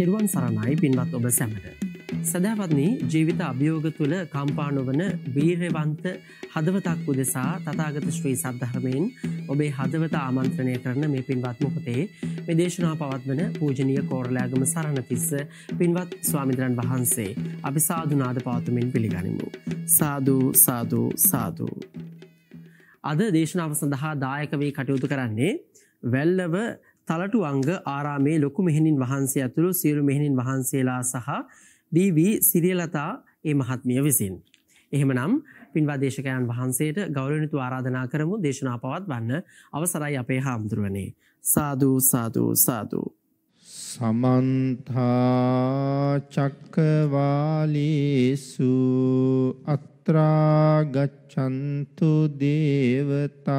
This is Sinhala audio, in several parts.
තෙරුවන් සරණයි පින්වත් ඔබ සැමට. සැදැවත්න්නේ ජීවිත අභියෝග තුළ කම්පානුවන වීර්යවන්ත හදවතක් උදෙසා තතාගත ශ්‍රී සද්ධහරමයෙන් ඔබේ හදවත ආමන්ත්‍රණය කරන මේ පින්වත් මොකතේ මෙදේශනා පවත්වන පූජනීය කෝරලෑගම සරණතිස්ස පින්වත් ස්වාමිදරන් වහන්සේ අපි සාධනාද පාතුමෙන් පිළිගනිමු. සාධූ සාධූ සාධූ. අද දේශනාව සඳහා දායක වී කටයුතු කරන්නේ වැල්ලව තලටු අංග ආරාමේ ලොකු මෙහෙණින් වහන්සේ ඇතුළු සියලු මෙහෙණින් වහන්සේලා සහ බීවි සිරියලතා ඒ මහත්මිය විසින්. එහෙමනම් පින්වා දේශකයන් වහන්සේට ගෞරවණීය ආරාධනා කරමු දේශනා පවත්වන්න අවසරයි අපේ හාමුදුරනේ. සාදු සාදු සාදු. සමන්ත චක්කවාලේසු අත්‍රා ගච්ඡන්තු දේවතා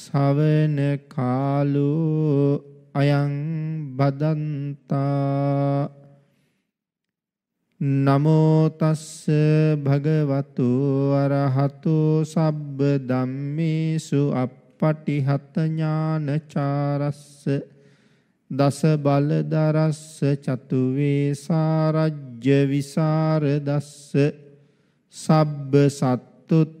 සවන කාලෝ අයං බදන්තා නමෝ තස්ස භගවතු අරහතෝ සබ්බ ධම්මේසු අප්පටිහත ඥානචාරස්ස දස බල දරස්ස චතු වේසාරජ්‍ය විසර දස්ස සබ්බ සත්තුත්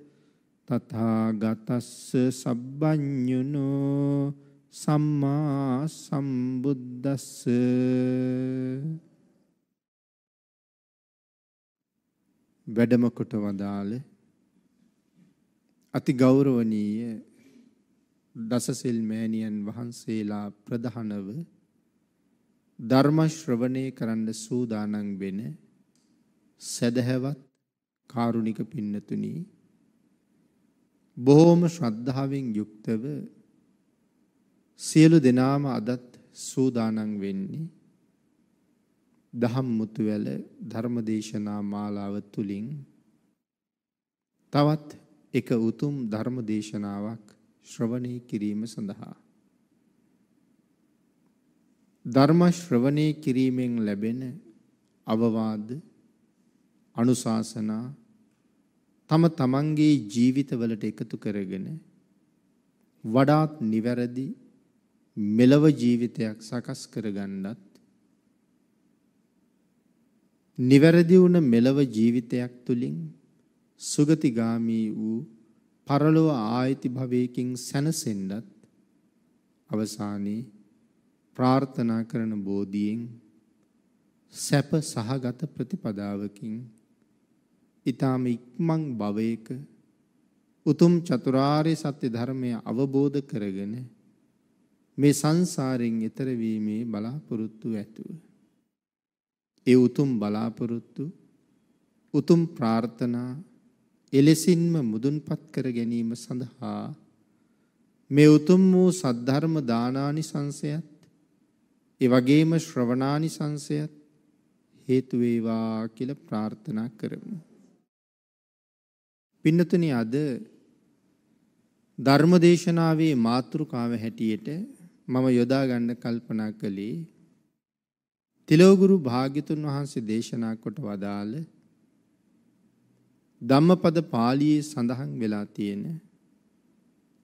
තථාගතස්ස සබ්බඤුනෝ සම්මා සම්බුද්දස්ස වැඩම කොට වදාළ අති ගෞරවනීය දසසිල් මෑණියන් වහන්සේලා ප්‍රධානව ධර්ම ශ්‍රවණය කරන්න සූදානම් වෙන සදහැවත් කාරුණික පින්නතුණී බොහෝම ශ්‍රද්ධාවෙන් යුක්තව සියලු දෙනාම අදත් සූදානම් වෙන්නේ දහම් මුතුවැල ධර්මදේශනා මාලාව තුලින් තවත් එක උතුම් ධර්මදේශනාවක් ශ්‍රවණය කිරීම සඳහා ධර්ම ශ්‍රවණය කිරීමෙන් ලැබෙන අවවාද අනුශාසනා තම තමන්ගේ ජීවිතවලට එකතු කරගෙන වඩාත් නිවැරදි මෙලව ජීවිතයක් සකස් කරගන්නත් නිවැරදි වුණ මෙලව ජීවිතයක් තුලින් සුගතිගාමී වූ පරලොව ආයති භවයකින් සැනසෙන්නත් අවසානයේ ප්‍රාර්ථනා කරන බෝධියෙන් සැප සහගත ප්‍රතිපදාවකින් ඊටාම ඉක්මන් භවයක උතුම් චතුරාර්ය සත්‍ය ධර්මය අවබෝධ කරගෙන මේ සංසාරයෙන් එතර වීමේ බලාපොරොත්තු ඇතුව ඒ උතුම් බලාපොරොත්තු උතුම් ප්‍රාර්ථනා එලෙසින්ම මුදුන්පත් කර ගැනීම සඳහා මේ උතුම් වූ සද්ධර්ම දානානි සංසයත් ඒ වගේම ශ්‍රවණානි සංසයත් හේතු වේවා කියලා ප්‍රාර්ථනා කරමු පින්නතුනි අද ධර්මදේශනාවේ මාතෘකාව හැටියට මම යොදා ගන්න කල්පනා කළේ තිලෝගුරු භාග්‍යතුන් වහන්සේ දේශනා කොට වදාළ ධම්මපද පාළියේ සඳහන් වෙලා තියෙන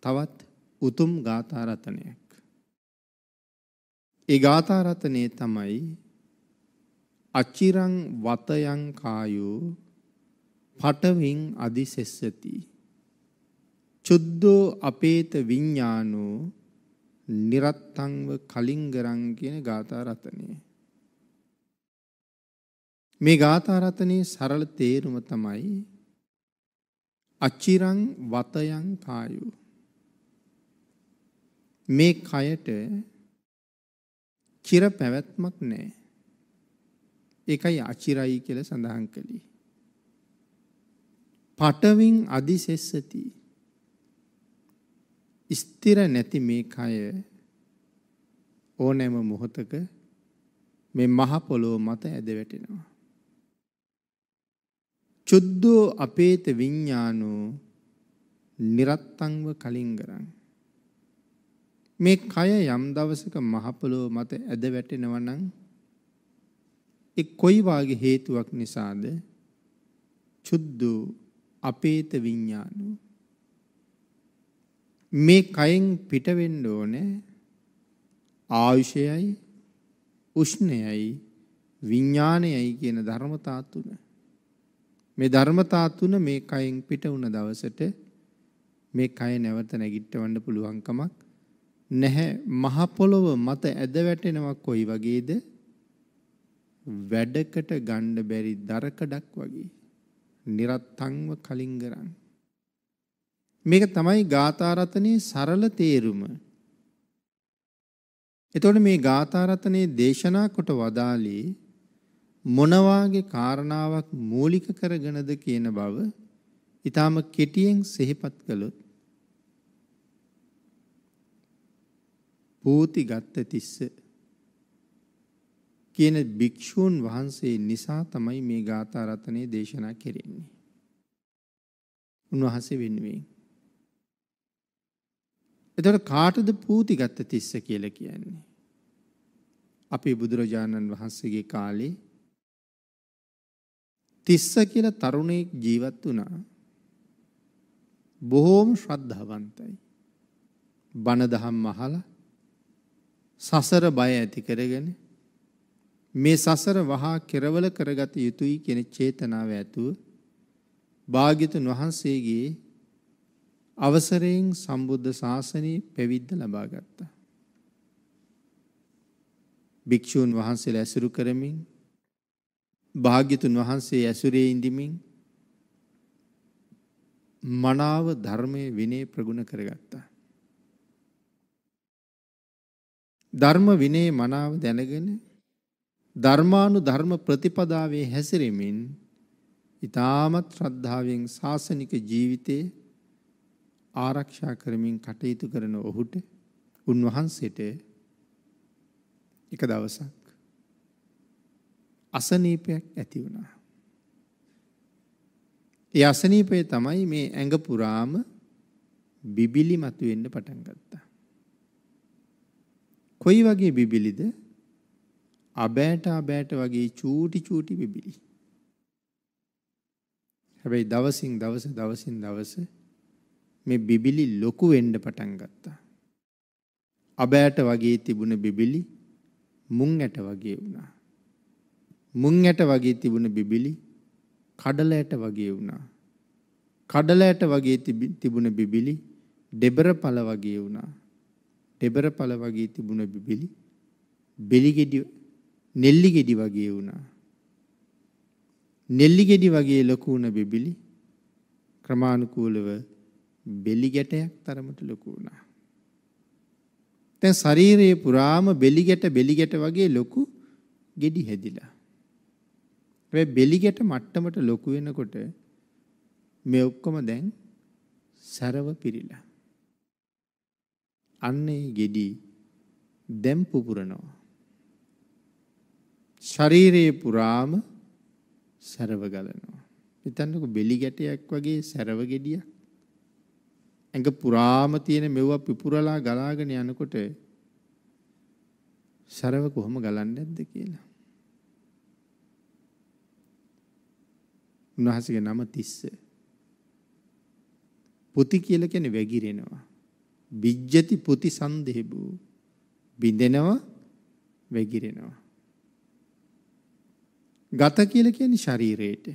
තවත් උතුම් ගාථා රත්නයක්. ඒ ගාථා රත්නේ තමයි අචිරං වතයන් කායෝ පටවින් අදිසෙස්සති. චුද්දෝ අපේත විඤ්ඤානෝ නිරත්තංව කලින්ගරං කියන ගාථා රත්නය. මේ ගාථා රත්නයේ සරල තේරුම තමයි අච්චිරං වතයන් කායෝ මේ කයට චිර පැවැත්මක් නැහැ. ඒකයි අචිරයි කියලා සඳහන් කළේ. පටවින් අදිසෙස්සති. ස්ථිර නැති මේ කය ඕනෑම මොහොතක මේ මහ පොළොව මත ඇද වැටෙනවා. චුද්දෝ අපේත විඤ්ඤාණෝ නිරත්තංව කලින් කරන්. මේ කය යම් දවසක මහ පොළොව මත ඇද වැටෙනවා නම් ඒ කොයි වාගේ හේතුවක් නිසාද චුද්දෝ අපේත විඥානෝ මේ කයෙන් පිට වෙන්න ඕනේ ආයුෂයයි උෂ්ණයයි විඥානයයි කියන ධර්මතා තුන මේ ධර්මතා තුන මේ කයෙන් පිට වුණ දවසට මේ කය නැවත නැගිටවන්න පුළුවන් කමක් නැහැ මහ පොළොව මත ඇද වැටෙනවා කොයි වගේද වැඩකට ගන්න බැරි දරකඩක් වගේ නිරත්තංව කලින් කරන්. මේක තමයි ගාථාරතනයේ සරල තේරුම. එතකොට මේ ගාථාරතනයේ දේශනා කොට වදාළේ මොනවාගේ කාරණාවක් මූලික කරගෙනද කියන බව ඊටාම කෙටියෙන් සිහිපත් කළොත් පූති ගත්ත තිස්ස කියන භික්ෂූන් වහන්සේ නිසා තමයි මේ ගාථා රත්නය දේශනා කෙරෙන්නේ. උන්වහන්සේ වෙනුවෙන්. එතට කාටද පූතිගත්ත තිස්ස කියල කියන්නේ. අපි බුදුරජාණන් වහන්සේගේ කාලේ තිස්ස කියල තරුණයෙක් ජීවත් වනා බොහෝම ශ්‍රද්ධවන්තයි. බණදහම් මහල සසර බය ඇති කරගෙන මේ සසර වහා කෙරවල කරගත යුතුයි කියන චේතනාව ඇතුව භාග්‍යතුන් වහන්සේගේ අවසරයෙන් සම්බුද්ධ ශාසනයේ පැවිද්ද ලබා ගත්තා. භික්ෂූන් වහන්සේලා ඇසුරු කරමින් භාග්‍යතුන් වහන්සේ ඇසුරේ ඉඳිමින් මනාව ධර්මයේ විනය ප්‍රගුණ කරගත්තා. ධර්ම විනය මනාව දැනගෙන ධර්මානු ධර්ම ප්‍රතිපදාවේ හැසිරෙමින් ඉතාමත් ශ්‍රද්ධාවෙන් ශාසනික ජීවිතයේ ආරක්ෂා කරමින් කටයුතු කරන ඔහුට උන්වහන්සේට එක දවසක් අසනීපයක් ඇති වුණා. ඒ අසනීපය තමයි මේ ඇඟ පුරාම බිබිලි මතුවෙන්න පටන් ගත්තා. කොයි වගේ බිබිලිද? අබෑට අබෑට වගේ චූටි චූටි බිබිලි. හැබැයි දවසින් දවස දවසින් දවස මේ බිබිලි ලොකු වෙන්න පටන් ගත්තා. අබෑට වගේ තිබුණ බිබිලි මුං ඇට වගේ වුණා. මුං ඇට වගේ තිබුණ බිබිලි කඩල ඇට වගේ වුණා. කඩල ඇට වගේ තිබුණ බිබිලි දෙබරපල වගේ වුණා. දෙබරපල වගේ තිබුණ බිබිලි බෙලිගෙඩි නෙල්ලි ගෙඩි වගේ වුණා. නෙල්ලි ගෙඩි වගේ ලොකු වුණ බිබිලි ක්‍රමානුකූලව බෙලි ගැටයක් තරමට ලොකු වුණා. දැන් ශරීරයේ පුරාම බෙලි ගැට බෙලි ගැට වගේ ලොකු ගෙඩි හැදිලා. හැබැයි බෙලි ගැට මට්ටමට ලොකු වෙනකොට මේ ඔක්කොම දැන් සරව පිරিলা. අන්නේ ගෙඩි දැන් පුපුරනවා. ශරීරයේ පුරාම සැරව ගලනවා. හිතන්නකෝ බෙලි ගැටයක් වගේ සැරව ගෙඩියක්. ඇඟ පුරාම තියෙන මෙව්ව පිපුරලා ගලාගෙන යනකොට සැරව කොහොම ගලන්නේ නැද්ද කියලා. උන්වහන්සේගේ නම තිස්ස. පුති කියලා කියන්නේ වැగిරෙනවා. විජ්ජති පුති සන්දේබු. බින්දෙනවා වැగిරෙනවා. ගත කියලා කියන්නේ ශරීරයට.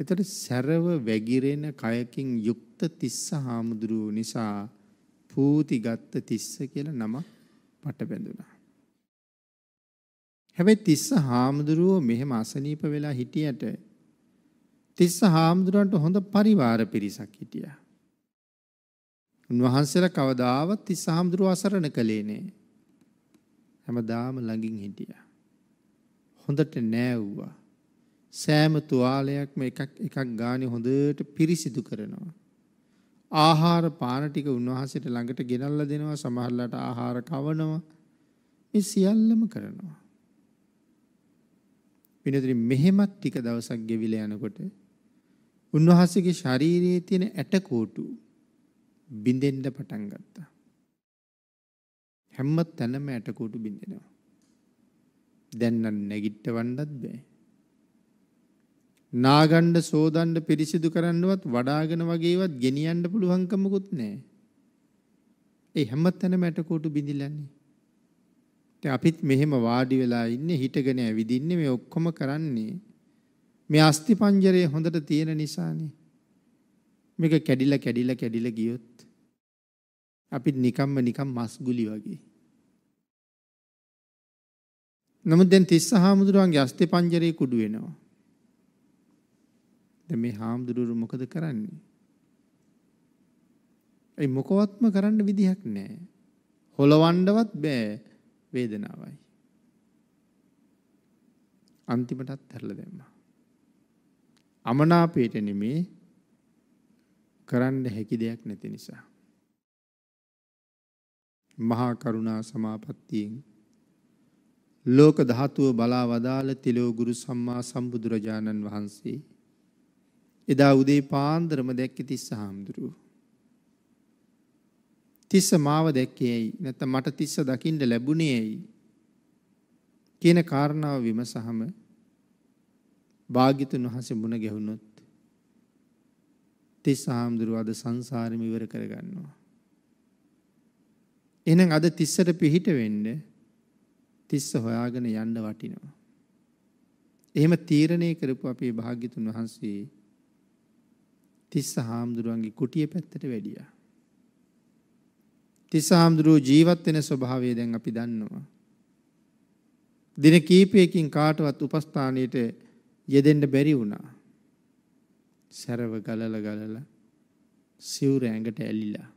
එතකොට සැරව වැగిරෙන කයකින් යුක්ත තිස්ස හාමුදුරුව නිසා පූතිගත් තිස්ස කියලා නම පට බැඳුනා. හැබැයි තිස්ස හාමුදුරුව මෙහෙම අසනීප වෙලා හිටියට තිස්ස හාමුදුරන්ට හොඳ පරිවාර පිරිසක් හිටියා. උන්වහන්සේලා කවදාවත් තිස්ස හාමුදුරුව අසරණ කළේ නෑ. හැමදාම ළඟින් හිටියා. හොඳට නෑව්වා. සෑම තුවාලයක්ම එකක් එකක් ගානේ හොඳට පිරිසිදු කරනවා. ආහාර පාන ටික උන්වහන්සේට ළඟට ගෙනල්ලා දෙනවා සමහරලාට ආහාර කවනවා. මේ සියල්ලම කරනවා. විනෝදිනී මෙහෙමත් ටික දවසක් ගෙවිලා යනකොට උන්වහන්සේගේ ශාරීරියේ තියෙන ඇටකෝටු බින්දෙන්න පටන් ගත්තා. හැම තැනම ඇටකෝටු බින්දෙනවා. දැන් නම් නැගිටවන්නත් බෑ. නාගණ්ඩ සෝදණ්ඩ පිරිසිදු කරන්නවත් වඩාගෙන වගේවත් ගෙනියන්න පුළුවන්කමකුත් නෑ. ඒ හැම තැනම ඇටකොටු බිඳිලානේ. දැන් අපිත් මෙහෙම වාඩි වෙලා ඉන්නේ හිටගෙන ඇවිදින්නේ මේ ඔක්කොම කරන්නේ මේ අස්ති පංජරය හොඳට තියෙන නිසානේ. මේක කැඩිලා කැඩිලා කැඩිලා ගියොත් අපිත් නිකම්ම නිකම් මස් ගුලි වගේ. නමුත් දැන් තිස්ස හාමුදුරුවන්ගේ අස්තේ පංජරේ කුඩු වෙනවා. දැන් මේ හාමුදුරුවෝ මොකද කරන්නේ? ඒ මොකවත්ම කරන්න විදිහක් නැහැ. හොලවන්නවත් බෑ වේදනාවයි. අන්තිමටත් හැරලා දැම්මා. අමනාපයට නෙමේ කරන්න හැකි දෙයක් නැති නිසා. මහා කරුණා සමාපත්තියෙන් ලෝක ධාතුව බලා වදාළ තිලෝ ගුරු සම්මා සම්බුදුරජාණන් වහන්සේ. එදා උදේ පාන්දරම දැක්කේ තිස්ස හාමුදුරුව. තිස්ස මාව දැක්කේ ඇයි? නැත්නම් මට තිස්ස දකින්න ලැබුණේ ඇයි? කියන කාරණාව විමසහම භාග්‍යතුන් වහන්සේ මුණ ගැහුනොත් තිස්ස හාමුදුරුව අද සංසාරෙම ඉවර කරගන්නවා. එහෙනම් අද තිස්සට පිහිට වෙන්නේ තිස්ස හොයාගෙන යන්න වටිනවා. එහෙම තීරණය කරපු අපේ භාග්‍යතුන් වහන්සේ තිස්ස හාමුදුරුවන්ගේ කුටිය පැත්තට වැඩියා. තිස්ස හාමුදුරුව ජීවත් වෙන ස්වභාවය දැන් අපි දන්නවා. දින කීපයකින් කාටවත් උපස්ථානයට යෙදෙන්න බැරි වුණා. සැරව ගලල ගලල සිවුර ඇඟට ඇලිලා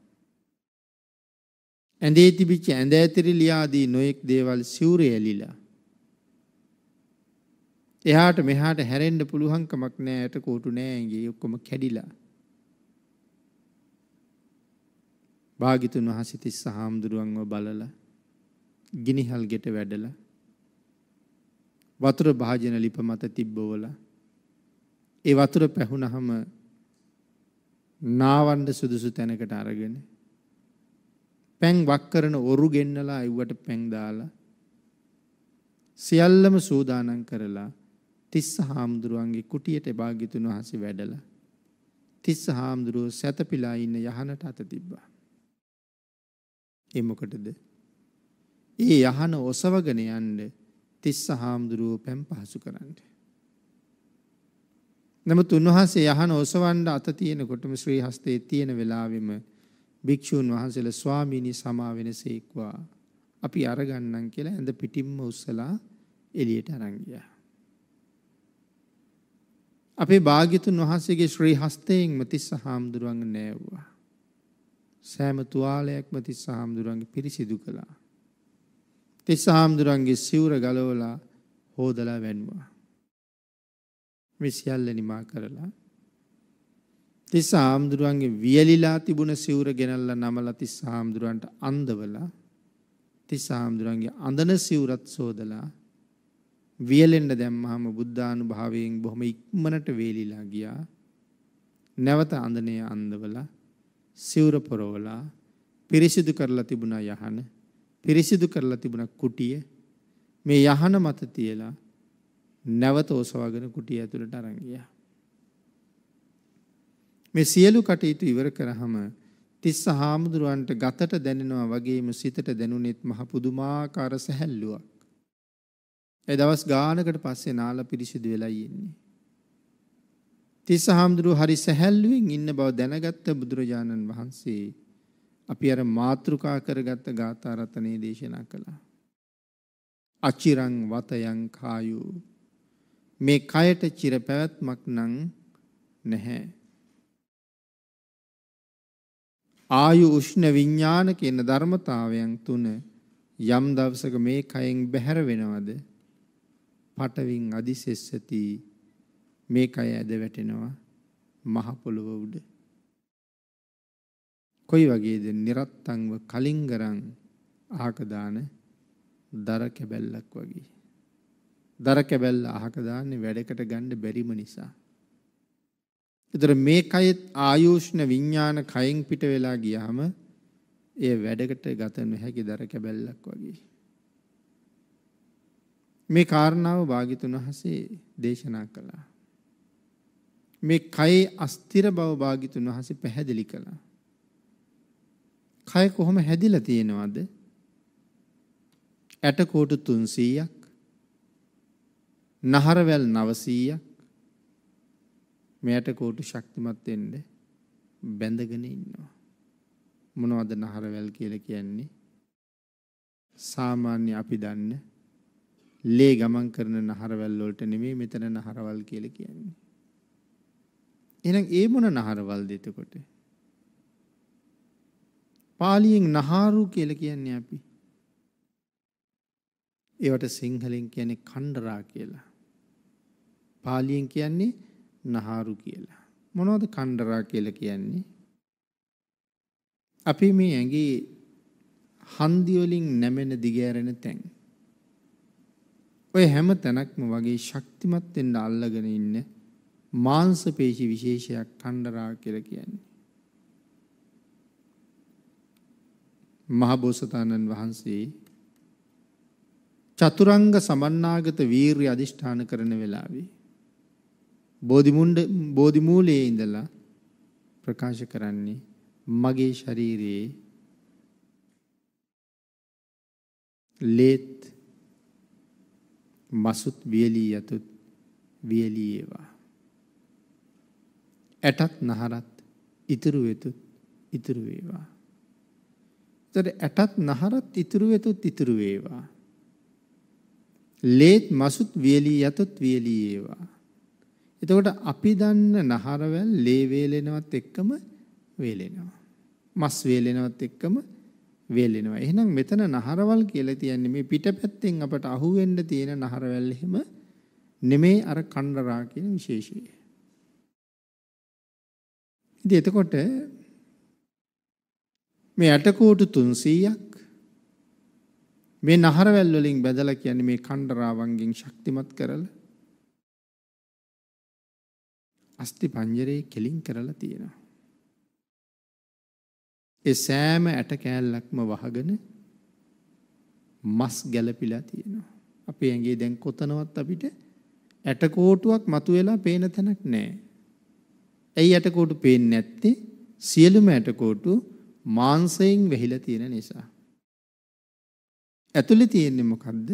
ඇඳේ තිබිච්ච ඇඳ ඇතිරි ලියාදී නොයෙක් දේවල් සිවුරේ ඇලිලා. එහාට මෙහාට හැරෙන්න පුළුවන්කමක් නෑ ඇට කෝටු නෑ ඇඟේ ඔක්කොම කැඩිලා. භාගිතුන් වහන්සේ තිස්ස හාමුදුරුවන්ව බලලා ගිනිහල් ගෙට වැඩලා වතුර භාජන ලිප මත තිබ්බවලා ඒ වතුර පැහුණහම නාවන්ඩ සුදුසු තැනකට අරගෙන පැන් වක් කරන ඔරු ගෙන්නලා අයුවට පැන් දාලා සියල්ලම සූදානම් කරලා තිස්ස හාමුදුරුවන්ගේ කුටියට භාග්‍යතුන් වහන්සේ වැඩලා තිස්ස හාමුදුරුව සැතපීලා ඉන්න යහනට අත තිබ්බා. ඒ මොකටද? ඒ යහන ඔසවගෙන යන්න තිස්ස හාමුදුරුව පැම් පහසු කරන්න. නමුත් උන්වහන්සේ යහන ඔසවන්න අත තියෙනකොටම ශ්‍රී හස්තයේ තියෙන වෙලාවෙම භික්ෂූන් වහන්සේලා ස්වාමීනි සමා වෙනසේක්වා අපි අරගන්නම් කියලා ඇඳ පිටින්ම උස්සලා එළියට අරන් ගියා. අපේ භාග්‍යතුන් වහන්සේගේ ශ්‍රී හස්තයෙන්ම තිස්ස හාමුදුරුවන්ව නෑවුවා. සෑම තුවාලයක්ම තිස්ස හාමුදුරුවන්ගේ පිරිසිදු කළා. තිස්ස හාමුදුරුවන්ගේ සිවුර ගලවලා හොදලා වැන්නුවා. මේ සියල්ල නිමා කරලා තිස්ස හාමුදුරුවන්ගේ වියලිලා තිබුණ සිවුර ගෙනල්ලා නමලා තිස්ස හාමුදුරුවන්ට අන්දවලා තිස්ස හාමුදුරුවන්ගේ අඳන සිවුරත් සෝදලා වියලෙන්න දැම්මහම බුද්ධානුභාවයෙන් බොහොම ඉක්මනට වේලිලා ගියා. නැවත අඳනේ අන්දවලා සිවුර පොරවලා පිරිසිදු කරලා තිබුණා යහන පිරිසිදු කරලා තිබුණ කුටිය මේ යහන මත තියලා නැවත ඔසවාගෙන කුටිය ඇතුළට අරන් ගියා. මේ සියලු කටයුතු ඉවර කරාම තිස්ස හාමුදුරුවන්ට ගතට දැනෙනවා වගේම සිතට දැනුනෙත් මහ පුදුමාකාර සැහැල්ලුවක්. ඒ දවස් ගානකට පස්සේ නාලා පිරිසිදු වෙලා ඉන්නේ. තිස්ස හාමුදුරුව හරි සැහැල්ලුවෙන් ඉන්න බව දැනගත්ත බුදුරජාණන් වහන්සේ අපි අර මාත්‍රිකා කරගත්ත ගාථා රත්නේ දේශනා කළා. අචිරං වතයන් කායෝ මේ කයට චිර පැවැත්මක් නම් නැහැ. ආයු උෂ්ණ විඥාන කියන ධර්මතාවයන් තුන යම් දවසක මේ කයෙන් බැහැර වෙනවද? පටවින් අදිසෙස්සති මේ කය ඇද වැටෙනවා මහ පොළව උඩ. කොයි වගේද නිරත්තංව කලින්ගරං අහක දාන දර කැබැල්ලක් වගේ. දර කැබැල්ල අහක දාන්නේ වැඩකට ගන්න බැරිම නිසා. ඒතර මේ කයෙත් ආයුෂ්ණ විඥාන කයෙන් පිට වෙලා ගියාම ඒ වැඩකට ගත නොහැකි දර කැබැල්ලක් වගේ. මේ කාරණාව භාග්‍යතුන් වහන්සේ දේශනා කළා. මේ කයේ අස්තිර බව භාග්‍යතුන් වහන්සේ පැහැදිලි කළා. කය කොහොම හැදිලා තියෙනවද? ඇටකෝටු 300ක් නහරවැල් 900ක් මෙයට කෝටු ශක්තිමත් වෙන්න බැඳගෙන ඉන්නවා. මොනවද නහරවැල් කියලා කියන්නේ? සාමාන්‍ය අපි දන්න ලේ ගමන් කරන නහරවැල් වලට නෙමෙයි මෙතන නහරවල් කියලා කියන්නේ. එහෙනම් ඒ මොන නහරවල්ද එතකොට? පාලියෙන් නහාරු කියලා කියන්නේ අපි. ඒවට සිංහලෙන් කියන්නේ කණ්ඩරා කියලා. පාලියෙන් කියන්නේ නහාරු කියලා. මොනවද කණ්ඩරා කියලා කියන්නේ? අපි මේ ඇඟේ හන්දි වලින් නැමෙන දිගෑරෙන තැන්. ඔය හැම තැනක්ම වගේ ශක්තිමත් වෙන්න අල්ලගෙන ඉන්න මාංශ පේශි විශේෂයක් කණ්ඩරා කියලා කියන්නේ. මහබෝසතාණන් වහන්සේ චතුරංග සමන්නාගත වීරිය අදිෂ්ඨාන කරන වෙලාවේ බෝධිමුණ්ඩ බෝධිමූලයේ ඉඳලා ප්‍රකාශ කරන්නේ මගේ ශරීරයේ ලේත් මසුත් වියලී යතුත් වියලී ඒවා ඇටත් නහරත් ඉතුරු වෙතුත් ඉතුරු වේවා. ඒතර ඇටත් නහරත් ඉතුරු වෙතුත් ඉතුරු වේවා. ලේත් මසුත් වියලී යතුත් වියලී ඒවා. එතකොට අපි දන්න නහරවැල් ලේ වේලෙනවත් එක්කම වේලෙනවා. මස් වේලෙනවත් එක්කම වේලෙනවා. එහෙනම් මෙතන නහරවල් කියලා තියන්නේ මේ පිටපැත්තෙන් අපට අහුවෙන්න තියෙන නහරවැල් එහෙම නෙමේ අර කණ්ඩරා කියන විශේෂය. ඉතින් එතකොට මේ අටකෝටු 300ක් මේ නහරවැල් වලින් බදලා කියන්නේ මේ කණ්ඩරාවන්ගෙන් ශක්තිමත් කරලා අස්ති පංජරේ කෙලින් කරලා තියෙනවා. ඒ සෑම ඇට කෑල්ලක්ම වහගෙන මස් ගැලපිලා තියෙනවා. අපේ ඇඟේ දැන් කොතනවත් අපිට ඇටකෝටුවක් මතුවෙලා පේන තැනක් නැහැ. ඇයි ඇටකෝටු පේන්නේ නැත්තේ? සියලුම ඇටකෝටු මාංශයෙන් වෙහිලා තියෙන නිසා. ඇතුලේ තියෙන්නේ මොකද්ද?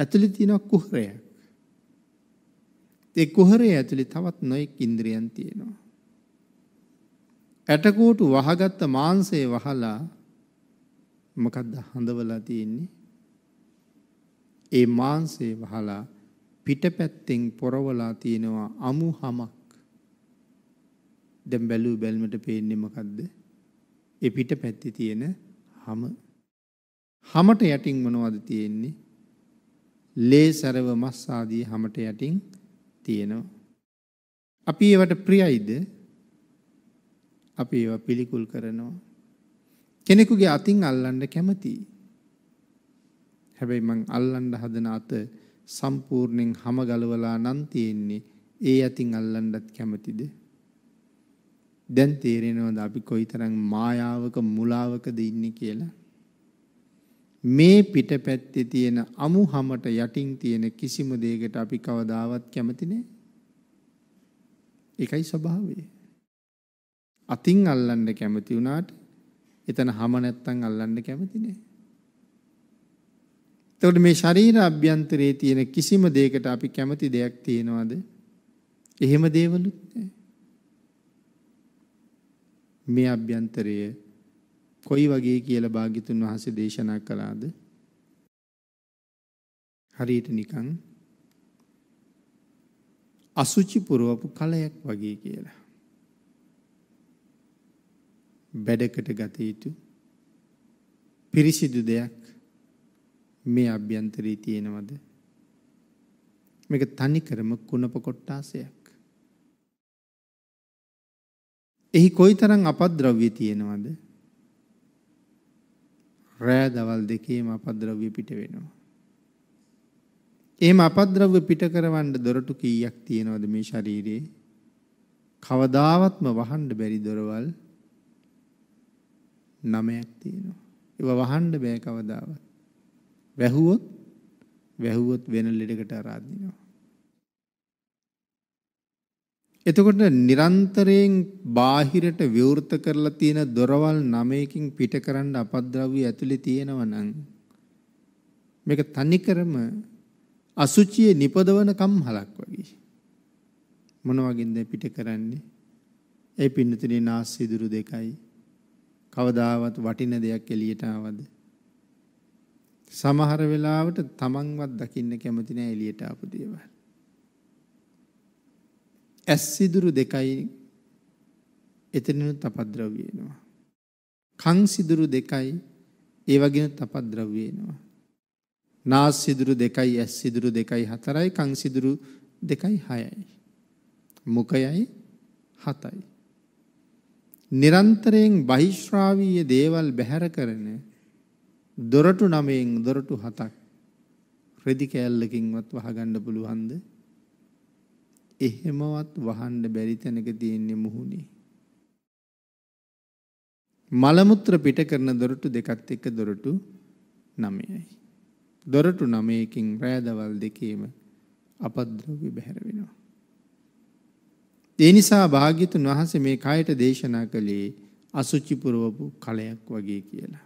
ඇතුලේ තියෙන කුහරයක්. ඒ කුහරය ඇතුලේ තවත් නොයෙක් ඉන්ද්‍රියන් තියෙනවා. ඇටකෝටු වහගත්ත මාංශය වහලා මොකද්ද හඳවලා තියෙන්නේ? ඒ මාංශය වහලා පිටපැත්තෙන් පොරවලා තියෙනවා අමු හමක්. දැන් බැලූ බැල්මට පේන්නේ මොකද්ද? ඒ පිටපැත්තේ තියෙන හම. හමට යටින් මොනවද තියෙන්නේ? ලේ සරව මස් ආදී හැමට යටින් තියෙනවා. අපි ඒවට ප්‍රියයිද? අපි ඒවා පිළිකුල් කරනවා. කෙනෙකුගේ අතින් අල්ලන්න කැමතියි. හැබැයි මං අල්ලන්න හදන අත සම්පූර්ණයෙන් හැම ගලවලා නම් තියෙන්නේ ඒ අතින් අල්ලන්නත් කැමතිද? දැන් තේරෙනවද අපි කොයිතරම් මායාවක මුලාවකද ඉන්නේ කියලා? මේ පිටපැත්තේ තියෙන අමු හැමට යටින් තියෙන කිසිම දෙයකට අපි කවදාවත් කැමති නෑ. ඒකයි ස්වභාවය. අතින් අල්ලන්න කැමති වුණාට එතන හැම නැත්තම් අල්ලන්න කැමති නෑ. එතකොට මේ ශරීර අභ්‍යන්තරයේ තියෙන කිසිම දෙයකට අපි කැමති දෙයක් තියනවාද? එහෙම දේවලුත් නෑ. මේ අභ්‍යන්තරයේ කොයි වගේ කියලා භාග්‍යතුන් වහන්සේ දේශනා කළාද? හරියට නිකන් අසුචි පුරවපු කලයක් වගේ කියලා. බැඩකට ගත යුතු පිරිසිදු දෙයක් මේ අභ්‍යන්තරී තියෙනවද? මේක තනි කරම කුණප කොට්ටාසයක්. එහි කොයිතරම් අපද්‍රව්‍ය තියෙනවද? රෑ දවල් දෙකේම අපද්‍රව්‍ය පිට වෙනවා. එහෙම අපද්‍රව්‍ය පිට කරවන්න දොරටු කීයක් තියෙනවද මේ ශරීරේ? කවදාවත්ම වහන්න බැරි දොරවල් 9ක් තියෙනවා. ඒවා වහන්න බෑ කවදාවත්. වැහුවොත් වැහුවොත් වෙන ලෙඩකට අරාදිනවා. එතකොට නිරන්තරයෙන් බාහිරට විවෘත කරලා තියෙන දොරවල් 9කින් පිටකරන්න අපද්‍රව්‍ය ඇතුලේ තියෙනවා නම් මේක තනිකරම අසුචියේ නිපදවන කම්හලක් වගේ මොන වගේද පිට කරන්නේ ඒ පින්නතුනේ නාස්සිදුරු දෙකයි කවදාවත් වටින දෙයක් එළියට ආවද සමහර වෙලාවට තමන්වත් දකින්න කැමති නැහැ එළියට ආපු දේවල් ඇස් සිදුරු දෙකයි එතනිනුත් අපද්‍රව්‍ය වෙනවා. කන් සිදුරු දෙකයි ඒ වගේනුත් අපද්‍රව්‍ය වෙනවා. නාස් සිදුරු දෙකයි ඇස් සිදුරු දෙකයි හතරයි කන් සිදුරු දෙකයි හයයි. මුඛයයි හතයි. නිරන්තරයෙන් බහිශ්‍රාවීය දේවල් බැහැර කරන දොරටු නමයෙන් දොරටු හතක් රෙදි කෑල්ලකින්වත් වහගන්න පුළුවන්ද? එහෙමවත් වහන්න බැරි තැනක තියෙන්නේ මුහුණේ. මලමුත්‍ර පිට කරන දොරටු දෙකත් එක්ක දොරටු නමයයි. දොරටු නමයකින් රෑදවල් දෙකේම අපද්‍රව්‍ය බැහැර වෙනවා. ඒ නිසා භාග්‍යතුන් වහන්සේ මේ කයට දේශනා කළේ අසුචි පුරවපු කලයක් වගේ කියලා.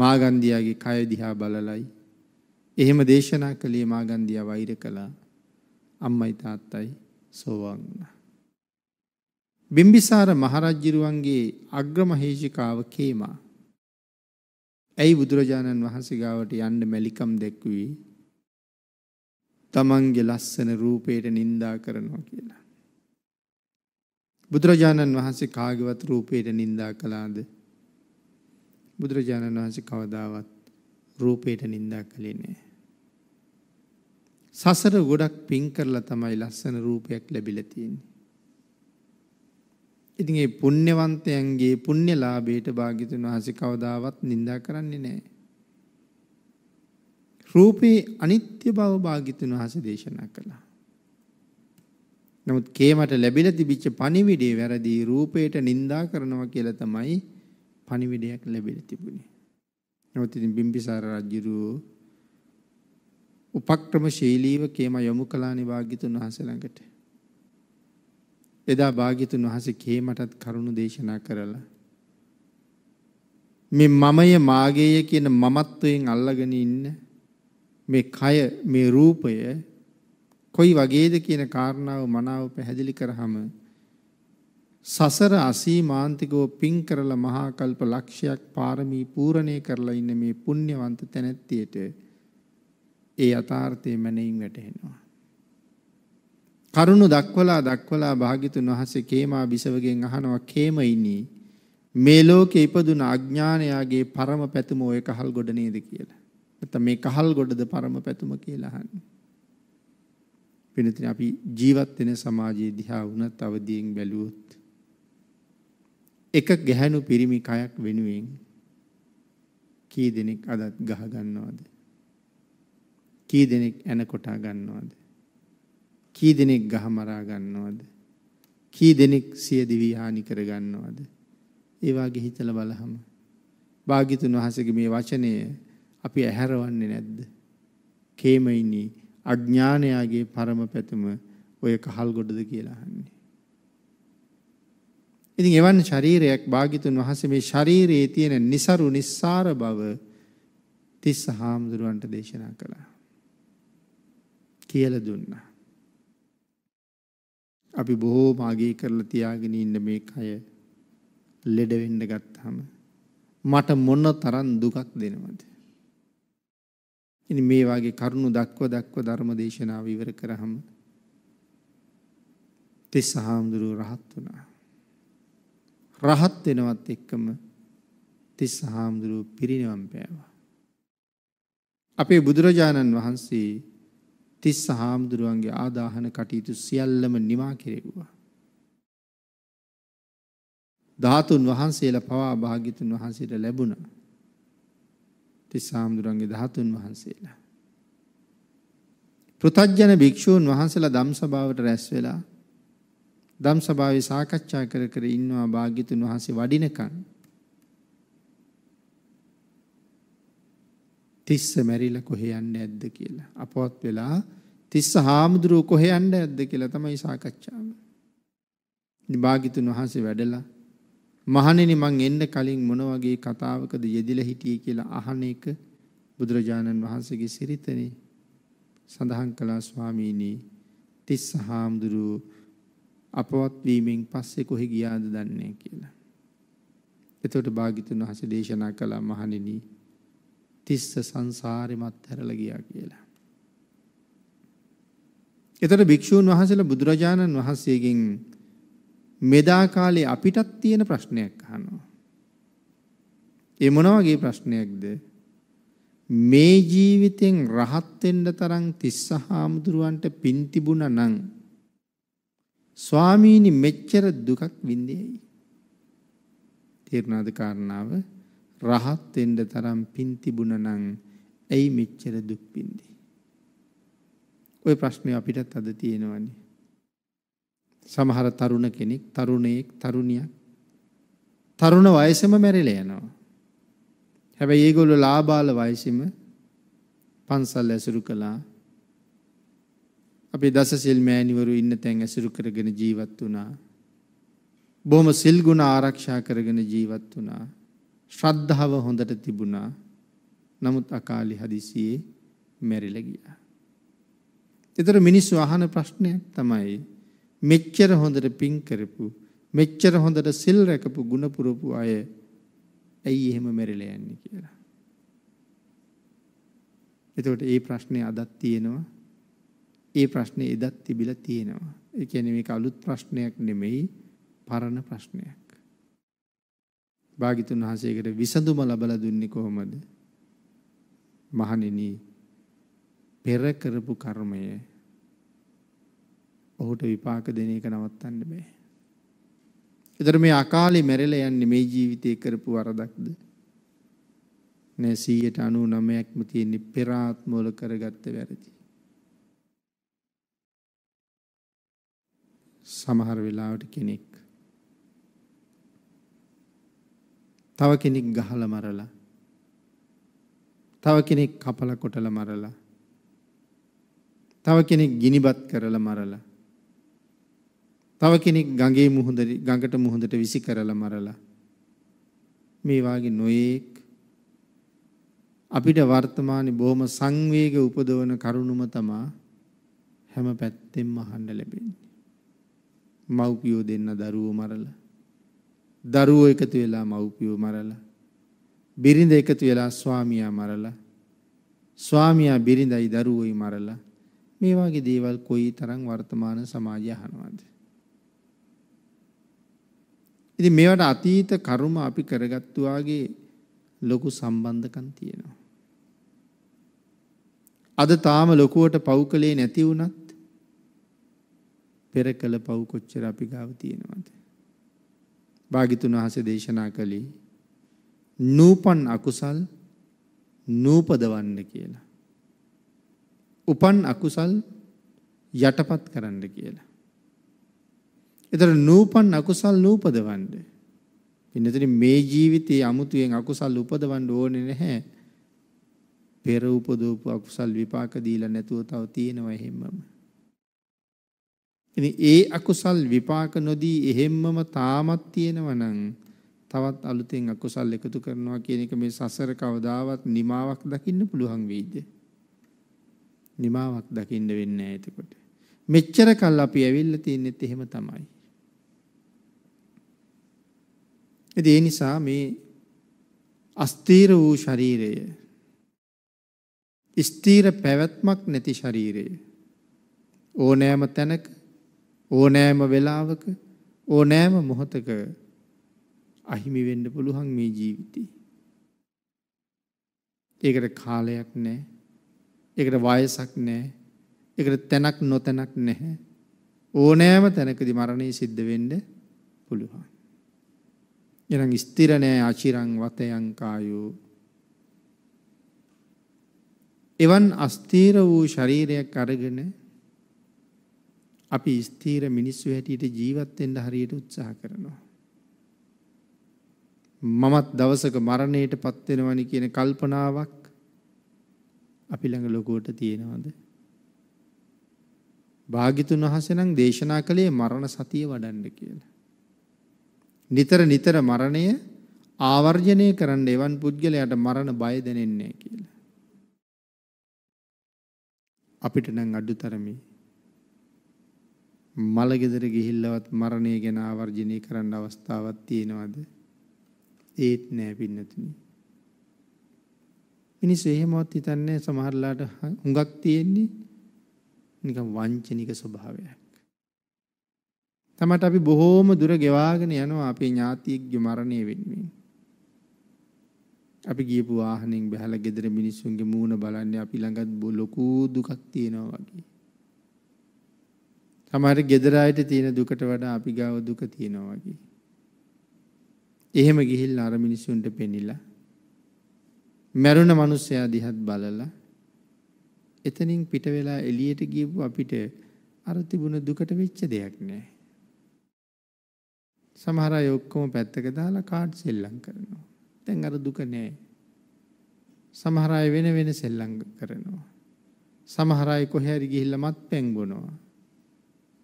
මාගන්දියාගේ කය දිහා බලලයි එහෙම දේශනා කළේ මාගන්දියා වෛර කළා අම්මයි තාත්තයි සෝවාන් වුණා. බිම්බිසාර මහරජ්ජිරුවන්ගේ අග්‍රමහේෂිකාව කේමා. ඇයි බුදුරජාණන් වහන්සේ ගාවට යන්න මැලිකම් දැක්වී තමන්ගේ ලස්සන රූපයට නින්දා කරනවා කියලා. බුදුරජාණන් වහන්සේ කාගවත් රූපයට නින්දා කළාද බුදුරජාණන් වහන්සේ කවදාවත් රූපයට නින්දා කළේ නෑ. සසර ගොඩක් පින් කරලා තමයි ලස්සන රූපයක් ලැබිලා තියෙන්නේ. ඉතින් මේ පුණ්‍යවන්තයන්ගේ පුණ්‍යලාභයට භාග්‍යතුන් වහන්සේ කවදාවත් නිඳා කරන්නේ නැහැ. රූපේ අනිත්‍ය බව භාග්‍යතුන් වහන්සේ දේශනා කළා. නමුත් කේමට ලැබිලා තිබිච්ච පණිවිඩේ වැරදි රූපයට නිඳා කරනවා කියලා තමයි පණිවිඩයක් ලැබිලා තිබුණේ. නමුත් ඉතින් බිම්බිසාර රජුරෝ උපක්‍රමශීලීව කේම යොමු කළානේ භාග්‍යතුන් වහන්සේ ළඟට. එදා භාග්‍යතුන් වහන්සේ කේමටත් කරුණු දේශනා කරලා මේ මමය මාගේය කියන මමත්වයෙන් අල්ලගෙන ඉන්න මේ කය මේ රූපය කොයි වගේද කියන කාරණාව මනාව පැහැදිලි කරාම සසර අසීමාන්තිකව පින් කරලා මහා කල්ප ලක්ෂයක් පාරමී පූර්ණේ කරලා ඉන්න මේ පුණ්‍යවන්ත තැනැත්තියට ඒ යථාර්ථය මැනයින් වැටහෙනවා. කරුණු දක්වලා දක්වලා භාගිතුන් වහන්සේ කේමා බිසවගෙන් අහනවා කේමයිනී මේ ලෝකේ ඉපදුන අඥානයාගේ පරම පැතුම ඔය කහල් ගොඩ නේද කියලා. නැත්නම් මේ කහල් ගොඩද පරම පැතුම කියලා අහන්නේ. පිනතින අපි ජීවත් වෙන සමාජයේ දිහා වුණත් අවදියෙන් බැලුවොත් එක ගැහැණු පිරිමි කයක් වෙනුවෙන් කී දෙනෙක් අදත් ගහ ගන්නවද? කී දෙනෙක් ඇන කොටා ගන්නවද? කී දෙනෙක් ගහ මරා ගන්නවද? කී දෙනෙක් සිය දිවි හානි කර ගන්නවද? ඒ වාගේ හිතලා බලහම භාග්‍යතුන් වහන්සේගේ මේ වචනය අපි ඇහැරවන්නේ නැද්ද? කේමයිනි අඥානයාගේ පරම පැතුම ඔය කහල් ගොඩද කියලා අහන්නේ. ඉතින් එවන් ශරීරයක් භාග්‍යතුන් වහන්සේ මේ ශරීරයේ තියෙන નિසරු නිස්සාර බව තිස්ස හාමුදුරුවන්ට දේශනා කළා. කියලා දුන්නා. අපි බොහෝ මාගේ කරලා තියාගෙන ඉන්න මේ කය ලෙඩ වෙන්න ගත්තාම මට මොන තරම් දුකක් දෙනවද? ඉතින් මේ වගේ කරුණු දක්ව දක්ව ධර්ම දේශනාව ඉවර කරාම තිස්ස හාමුදුරුව රහත් වුණා. රහත් වෙනවත් එක්කම තිස්ස හාමුදුරුව පිරිනිවන් පෑවා. අපේ බුදුරජාණන් වහන්සේ තිස්ස හාමුදුරුවන්ගේ ආදාහන කටයුතු සියල්ලම නිමා කෙරෙව්වා. ධාතුන් වහන්සේලා පවා භාග්‍යතුන් වහන්සේට ලැබුණ. තිස්ස හාමුදුරුවන්ගේ ධාතුන් වහන්සේලා. පෘතජ්ජන භික්‍ෂූන් වහන්සේලා දම් සභාවට රැස් වෙලා දම් සභාවේ සාකච්ඡා කර කර ඉන්නවා භාග්‍යතුන් වහන්සේ වඩිනකන්. තිස්ස මැරිලා කොහෙ යන්නේ ඇද්ද කියලා. අපවත් වෙලා තිස්ස හාමුදුරුව කොහෙ යන්නේ ඇද්ද කියලා තමයි සාකච්ඡාව. නිභාගිතුන් වහන්සේ වැඩලා මහණෙනි මං එන්න කලින් මොන වගේ කතාවකද යෙදිලා හිටියේ කියලා අහන එක බුදුරජාණන් වහන්සේගේ සිරිතනේ සඳහන් කළා ස්වාමීනි තිස්ස හාමුදුරුව අපවත් වීමෙන් පස්සේ කොහෙ ගියාද දන්නේ කියලා. එතකොට භාග්‍යතුන් වහන්සේ දේශනා කළා මහණෙනි තිස්ස සංසාරෙමත් හැරලා ගියා කියලා. එතකොට භික්ෂූන් වහන්සේලා බුදුරජාණන් වහන්සේගෙන් මෙදා කාලේ අපිටත් තියෙන ප්‍රශ්නයක් අහනවා. ඒ මොන වගේ ප්‍රශ්නයක්ද? මේ ජීවිතෙන් රහත් වෙන්න තරම් තිස්ස හාමුදුරුවන්ට පින් තිබුණා නම් ස්වාමීනි මෙච්චර දුකක් විඳෙයි. තේරුණාද කාරණාව? රහත් වෙන්න තරම් පින් තිබුණා නම් ඇයි මෙච්චර දුක් විඳින්නේ? ওই ප්‍රශ්නේ අපිටත් අද තියෙනවනේ. සමහර තරුණ කෙනෙක්, තරුණයෙක්, තරුණියක් තරුණ වයසම මැරිලා යනවා. හැබැයි ඒගොල්ලෝ ලාබාල වයසෙම පන්සල් ඇසුරු කළා. අපි දසසිල් මෑණිවරු ඉන්න තැන් ඇසුරු කරගෙන ජීවත් වුණා. බොහොම සිල් ගුණ ආරක්ෂා කරගෙන ජීවත් වුණා. ශ්‍රද්ධාව හොඳට තිබුණා නමුත් අකාලි හදිසියේ මැරිල ගියා. එතර මිනිස්සු අහන ප්‍රශ්නයක් තමයි මෙච්චර හොඳට පින් කරපු මෙච්චර හොඳට සිල් රැකපු ගුණපුරපු අය ඇයි එහෙම මැරිල යන්නේ කියලා. එතකොට ඒ ප්‍රශ්නය අදත් තියෙනවා ඒ ප්‍රශ්නය එදත් තිබිල තියෙනවා. එකැන මේ අලුත් ප්‍රශ්නයක් නෙමෙයි පරණ ප්‍රශ්නයක්. භාගිතුන් වහන්සේකට විසඳුම ලබලා දුන්නේ කොහොමද? මහණෙනි පෙර කරපු කර්මය ඔහුට විපාක දෙන එක නවත්තන්න බෑ. ඒතර මේ අකාලේ මැරෙලා යන්නේ මේ ජීවිතේ කරපු වරදක්ද? නෑ 99%ක්ම තියෙන්නේ පෙර ආත්මවල කරගත්ත වැරදි. සමහර වෙලාවට කෙනෙක් තව කෙනෙක් ගහලා මරලා තව කෙනෙක් කපලා කොටලා මරලා තව කෙනෙක් ගිනිබත් කරලා මරලා තව කෙනෙක් ගඟේ මුහුද ගඟට මුහුදට විසි කරලා මරලා මේ වාගේ නොයේක් අපිට වර්තමානයේ බොහොම සංවේග උපදවන කරුණුම තමා හැම පැත්තෙන්ම අහන්න ලැබෙන්නේ මව්පියෝ දෙන්න දරුවෝ මරලා දරුවෝ එකතු වෙලා මව්පියෝ මරලා බිරිඳ එකතු වෙලා ස්වාමියා මරලා ස්වාමියා බිරිඳයි දරුවෝයි මරලා මේ වගේ දේවල් කොයි තරම් වර්තමාන සමාජය අහනවද ඉතින් මේවට අතීත කර්ම අපි කරගත්තු වාගේ ලොකු සම්බන්ධකම් තියෙනවා අද තාම ලොකුවට පව් කලේ නැති වුණත් පෙර කළ පව් කොච්චර අපි ගාව තියෙනවද භාගිතුන් වහන්සේ දේශනා කළේ නූපන් අකුසල් නූපදවන්න කියලා. උපන් අකුසල් යටපත් කරන්න කියලා. එතර නූපන් අකුසල් නූපදවන්න. පින්නතර මේ ජීවිතයේ අමුතුවෙන් අකුසල් උපදවන්න ඕනේ නැහැ. පෙර උපදෝප අකුසල් විපාක දීලා නැතුව තව තියෙනවා එහෙමම. ඉතින් ඒ අකුසල් විපාක නොදී එහෙම්මම තාමත් තියෙනවා නම් තවත් අලුතෙන් අකුසල් එකතු කරනවා කියන එක මේ සසර කවදාවත් නිමාවක් දකින්න පුළුවන් වෙයිද? නිමාවක් දකින්න වෙන්නේ නැහැ එතකොට. මෙච්චර කල් අපි ඇවිල්ලා තින්නෙත් එහෙම තමයි. ඒ නිසා මේ අස්තීර වූ ශරීරය ස්ථීර පැවැත්මක් නැති ශරීරය ඕනෑම තැනක ඕනෑම වෙලාවක ඕනෑම මොහොතක අහිමි වෙන්න පුළුවන් මේ ජීවිතේ. ඒකට කාලයක් නැහැ. ඒකට වයසක් නැහැ. ඒකට තැනක් නොතැනක් නැහැ. ඕනෑම තැනකදී මරණය සිද්ධ වෙන්න පුළුවන්. එනම් ස්ථිර නැහැ අචිරං වතයන් කායෝ. එවන් අස්තීර වූ ශරීරයක් අරගෙන අපි ස්ථීර මිනිස්සු හැටියට ජීවත් වෙන්න හරියට උත්සාහ කරනවා. මමත් දවසක මරණයට පත් වෙනවනි කියන කල්පනාවක් අපි ළඟ ලොකුවට තියෙනවද? භාග්‍යතුන් වහන්සේ නම් දේශනා කළේ මරණ සතිය වඩන්න කියලා. නිතර නිතර මරණය ආවර්ජනය කරන්න එවන් පුද්ගලයාට මරණ බය දැනෙන්නේ කියලා. අපිට නම් අඩුතරමේ මලගෙදර ගිහිල්ලවත් මරණය ගැන ආවර්ජිනය කරන්න අවස්ථාවක් තියෙනවද? ඒත් නෑ පින්නතුනි. මිනිස්සු එහෙමවත් හිතන්නේ සමහරලාට හුඟක් තියෙන්නේ නිකන් වංචනික ස්වභාවයක්. තමට අපි බොහෝම දුර ගෙවාගෙන යනවා අපේ ඥාතියෙක්ගේ මරණය වෙනුවෙන්. අපි ගියපු වාහනෙන් බැහැලා ගෙදර මිනිස්සුන්ගේ මූණ බලන්නේ අපි ළඟත් ලොකු දුකක් තියෙනවා වගේ. සමහර ගෙදර අයට තියෙන දුකට වඩා අපි ගාව දුක තියෙනවා වගේ. එහෙම ගිහිල්ලා අර මිනිසුන්ට පෙනිලා මැරුණ මිනිස්සයා දිහත් බලලා එතනින් පිට වෙලා එළියට ගියපු අපිට අර තිබුණ දුකට වෙච්ච දෙයක් නෑ. සමහර අය ඔක්කොම පැත්තක දාලා කාඩ් සෙල්ලම් කරනවා. දැන් අර දුක නෑ. සමහර අය වෙන වෙන සෙල්ලම් කරනවා. සමහර අය කොහේ හරි ගිහිල්ලා මත්පැන් බොනවා.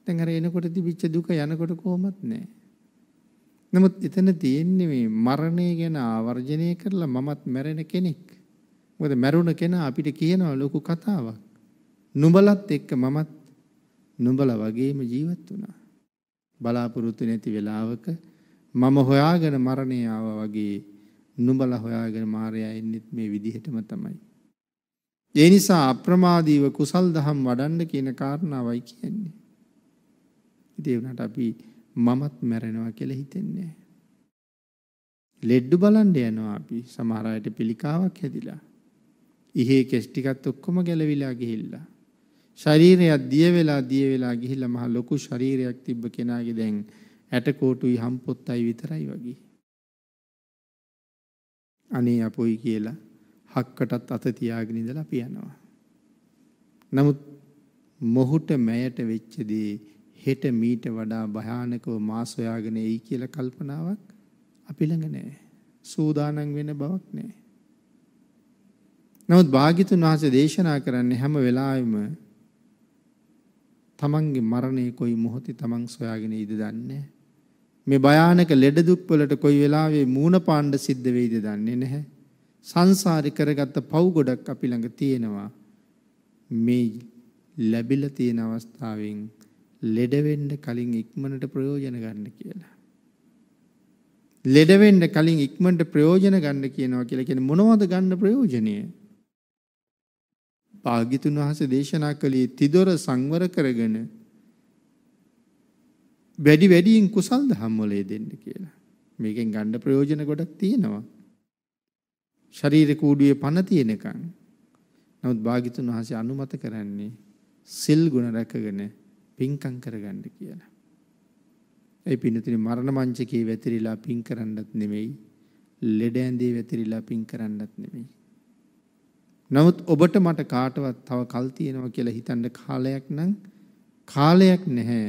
දැන් අර එනකොට තිබිච්ච දුක යනකොට කොහොමත් නැහැ. නමුත් එතන තියෙන්නේ මේ මරණය ගැන ආවර්ජනය කරලා මමත් මැරෙන කෙනෙක්. මොකද මැරුණ කෙනා අපිට කියනවා ලොකු කතාවක්. නුඹලත් එක්ක මමත් නුඹල වගේම ජීවත් වුණා. බලාපොරොත්තු නැති වෙලාවක මම හොයාගෙන මරණය ආවා වගේ නුඹල හොයාගෙන මාරයා එන්නෙත් මේ විදිහටම තමයි. ඒ නිසා අප්‍රමාදීව කුසල් දහම් වඩන්න කියන කාරණාවයි කියන්නේ. ඉතින් ඒ වුණාට අපි මමත් මැරෙනවා කියලා හිතෙන්නේ ලෙඩ්ඩු බලන්න යනවා අපි සමහර අයට පිළිකාවක් හැදිලා. ඉහේ කෙස් ටිකත් ඔක්කොම ගැලවිලා ගිහිල්ලා. ශරීරයක් දිය වෙලා දිය වෙලා ගිහිල්ලා මහ ලොකු ශරීරයක් තිබ්බ කෙනාගේ දැන් ඇටකෝටුයි හම්පොත්තයි විතරයි වගේ. අනේ අපොයි කියලා හක්කටත් අත තියාගෙන ඉඳලා අපි යනවා. නමුත් මොහුට මෑයට වෙච්ච දේ හෙට මීට වඩා භයානකව මා සොයාගෙන එයි කියලා කල්පනාවක් අපි ළඟ නැහැ. සූදානම් වෙන බවක් නැහැ. නමුත් භාග්‍යතුන් වහන්සේ දේශනා කරන්නේ හැම වෙලාවෙම තමන්ගේ මරණය කොයි මොහොතේ තමන් සොයාගෙන ඉද දන්නේ මේ භයානක ලෙඩ දුක් වලට කොයි වෙලාවෙ මූණ පාණ්ඩ සිද්ධ වෙයිද දන්නේ නැහැ. සංසාරේ කරගත්ත පව් ගොඩක් අපි ළඟ තියෙනවා. මේ ලැබිලා තියෙන අවස්ථාවෙන් ලෙඩ වෙන්න කලින් ඉක්මනට ප්‍රයෝජන ගන්න කියලා. ලෙඩ වෙන්න කලින් ඉක්මනට ප්‍රයෝජන ගන්න කියනවා කියලා කියන්නේ මොනවද ගන්න ප්‍රයෝජනය? භාග්‍යතුන් වහන්සේ දේශනා කළේ තිදොර සංවර කරගෙන වැඩි වැඩියෙන් කුසල් දහම් වලේ දෙන්න කියලා. මේකෙන් ගන්න ප්‍රයෝජන ගොඩක් තියෙනවා. ශරීර කූඩුවේ පණ තියෙනකන්. නමුත් භාග්‍යතුන් වහන්සේ අනුමත කරන්නේ සිල් ගුණ රැකගෙන පින්කම් කරගන්න කියලා. ඒ පින්නතිනේ මරණ මංචකේ වැතිරිලා පින් කරන්නත් නෙමෙයි, ලෙඩ ඇඳේ වැතිරිලා පින් කරන්නත් නෙමෙයි. නමුත් ඔබට මට කාටවත් තව කල් තියෙනවා කියලා හිතන්න කාලයක් නම් කාලයක් නැහැ.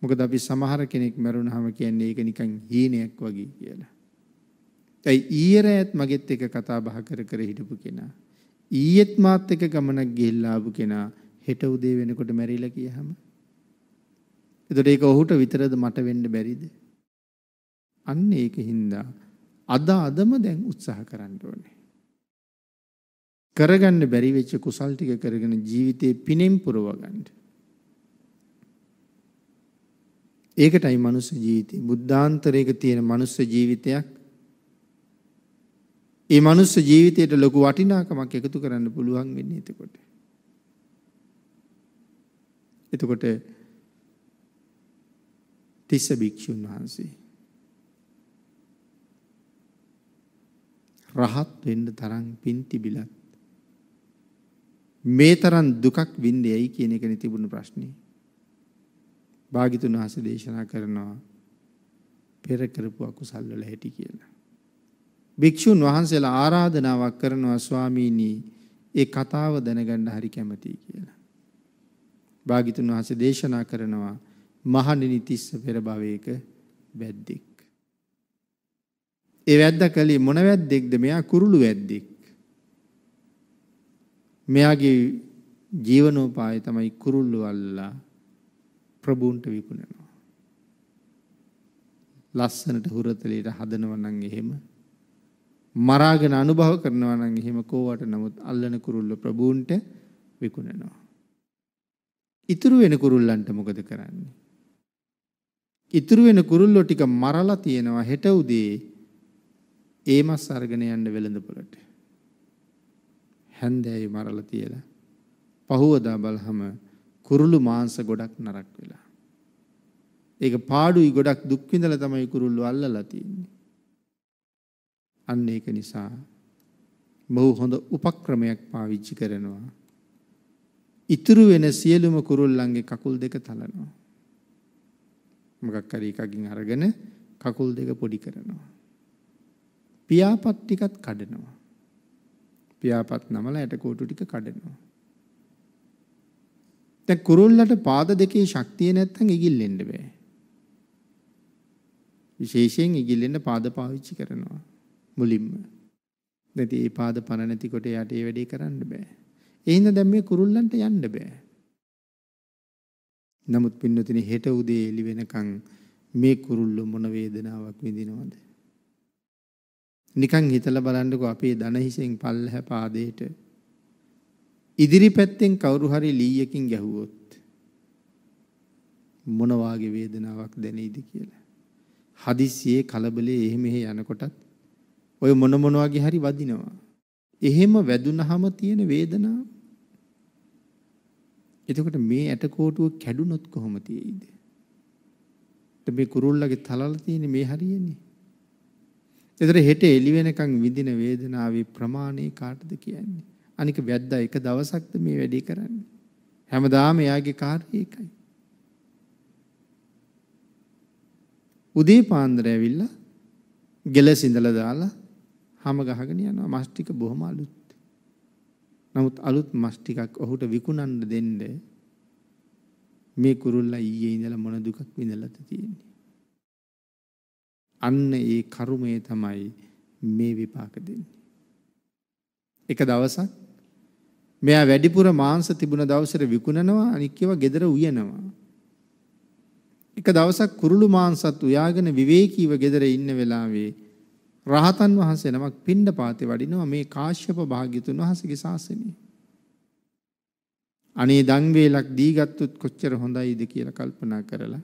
මොකද අපි සමහර කෙනෙක් මරුණාම කියන්නේ ඒක නිකන් හීනයක් වගේ කියලා. ඇයි ඊයේ රෑත් මගෙත් එක කතා බහ කර කර හිටපු කෙනා ඊයේත් මාත් එක ගමනක් ගිහිල්ලා ආපු කෙනා හෙට උදේ වෙනකොට මැරිලා කියහම. එතකොට ඒක ඔහුට විතරද මට වෙන්න බැරිද? අන්න ඒක හින්දා අද අදම දැන් උත්සාහ කරන්න ඕනේ. කරගන්න බැරි වෙච්ච කුසල් ටික කරගෙන ජීවිතේ පිනෙන් පුරව ගන්න. ඒකටයි මනුස්ස ජීවිතේ. බුද්ධාන්තරයක තියෙන මනුස්ස ජීවිතයක්. ඒ මනුස්ස ජීවිතයට ලොකු වටිනාකමක් එකතු කරන්න පුළුවන් වෙන්නේ එතකොට. එතකොට තිස්ස භික්‍ෂූන් වහන්සේ. රහත් වෙන්න තරම් පින් තිබිලත් මේ තරම් දුකක් වින්නේ ඇයි කියන එකනේ තිබුණු ප්‍රශ්නේ. භාග්‍යතුන් වහන්සේ දේශනා කරනවා පෙර කරපු අකුසල් වල හැටි කියලා. භික්ෂුන් වහන්සේලා ආරාධනාවක් කරනවා ස්වාමීනි ඒ කතාව දැනගන්න හරි කැමතියි කියලා. භාගිතුන් වහන්සේ දේශනා කරනවා මහණෙනි තිස්ස පෙර භවයක වැද්දෙක්. ඒ වැද්දා කලේ මොන වැද්දෙක්ද? මෙයා කුරුළු වැද්දෙක්. මෙයාගේ ජීවනෝපාය තමයි කුරුල්ලු අල්ලලා ප්‍රභූන්ට විකුණනවා. ලස්සනට හුරතලයට හදනවා නම් එහෙම මරාගෙන අනුභව කරනවා නම් එහෙම කෝවට නමුත් අල්ලන කුරුල්ල ප්‍රභූන්ට විකුණනවා. ඉතුරු වෙන කුරුල්ලන්ට මොකද කරන්නේ? ඉතුරු වෙන කුරුල්ලෝ ටික මරලා තියෙනවා හෙට උදේ ඒ මස් අරගෙන යන්න වෙළඳපොළට. හැන්දෑවේ මරලා තියලා පහුවදා බලහම කුරුළු මාංශ ගොඩක් නරක් වෙලා. ඒක පාඩුයි ගොඩක් දුක් විඳලා තමයි කුරුල්ලෝ අල්ලලා තියෙන්නේ. අන්න ඒක නිසා මම හොඳ උපක්‍රමයක් පාවිච්චි කරනවා. ඉතුරු වෙන සියලුම කුරුල්ලන්ගේ කකුල් දෙක තලනවා. මොකක් හරි එකකින් අරගෙන කකුල් දෙක පොඩි කරනවා. පියාපත් ටිකත් කඩනවා. පියාපත් නමලා ඇටකෝටු ටික කඩනවා. දැන් කුරුල්ලට පාද දෙකේ ශක්තිය නැත්තම් ඉගිල්ලෙන්න බෑ. විශේෂයෙන් ඉගිල්ලෙන්න පාද පාවිච්චි කරනවා මුලින්ම. නැති ඒ පාද පන නැතිකොට යට ඒ වැඩේ කරන්න බෑ. ඒ හින්දා දැන් මේ කුරුල්ලන්ට යන්න බෑ. නමුත් පින්නතින හෙට උදේ එළි වෙනකන් මේ කුරුල්ලෝ මොන වේදනාවක් විඳිනවද? නිකන් හිතලා බලන්නකෝ අපේ දන හිසෙන් පල්ලහ පාදයට ඉදිරි පැත්තෙන් කවුරු හරි ලීයකින් ගැහුවොත් මොන වාගේ වේදනාවක් දැනෙයිද කියලා. හදිස්සියේ කලබලේ එහෙම එහෙ යනකොටත් ඔය මොන මොන වගේ හරි වදිනවා. එහෙම වැදුනහම තියෙන වේදනාව එතකොට මේ ඇටකෝටුව කැඩුනොත් කොහොම තියෙයිද? මේ කුරුල්ලගේ තලල තියෙන මේ හරියන්නේ. එතකොට හෙට එළි වෙනකන් විඳින වේදනාවේ ප්‍රමාණය කාටද කියන්නේ? අනික වැද්දා එක දවසක්ද මේ වැඩේ කරන්නේ? හැමදාම එයාගේ කාර්යය එකයි. උදේ පාන්දර ඇවිල්ලා ගෙලස් ඉඳලා දාලා හැම ගහගෙන යනවා මස් ටික බොහොම අලුත්. නමුත් අලුත් මස් ටිකක් ඔහුට විකුණන්න දෙන්න මේ කුරුල්ලා ඊයේ ඉඳලා මොන දුකක් විඳලාද තියෙන්නේ. අන්න ඒ කර්මය තමයි මේ විපාක දෙන්නේ. එක දවසක් මෙයා වැඩිපුර මාංශ තිබුණ දවසට විකුණනවා අනික් ඒවා gedara උයනවා. එක දවසක් කුරුළු මාංශත් උයාගෙන විවේකීව gedara ඉන්න වෙලාවේ රහතන් වහන්සේ නමක් පිණ්ඩපාතේ වඩිනවා මේ කාශ්‍යප භාග්‍යතුන් වහන්සේගේ ශාසනය. අනේ දන් වේලක් දීගත්තුත් කොච්චර හොඳයිද කියලා කල්පනා කරලා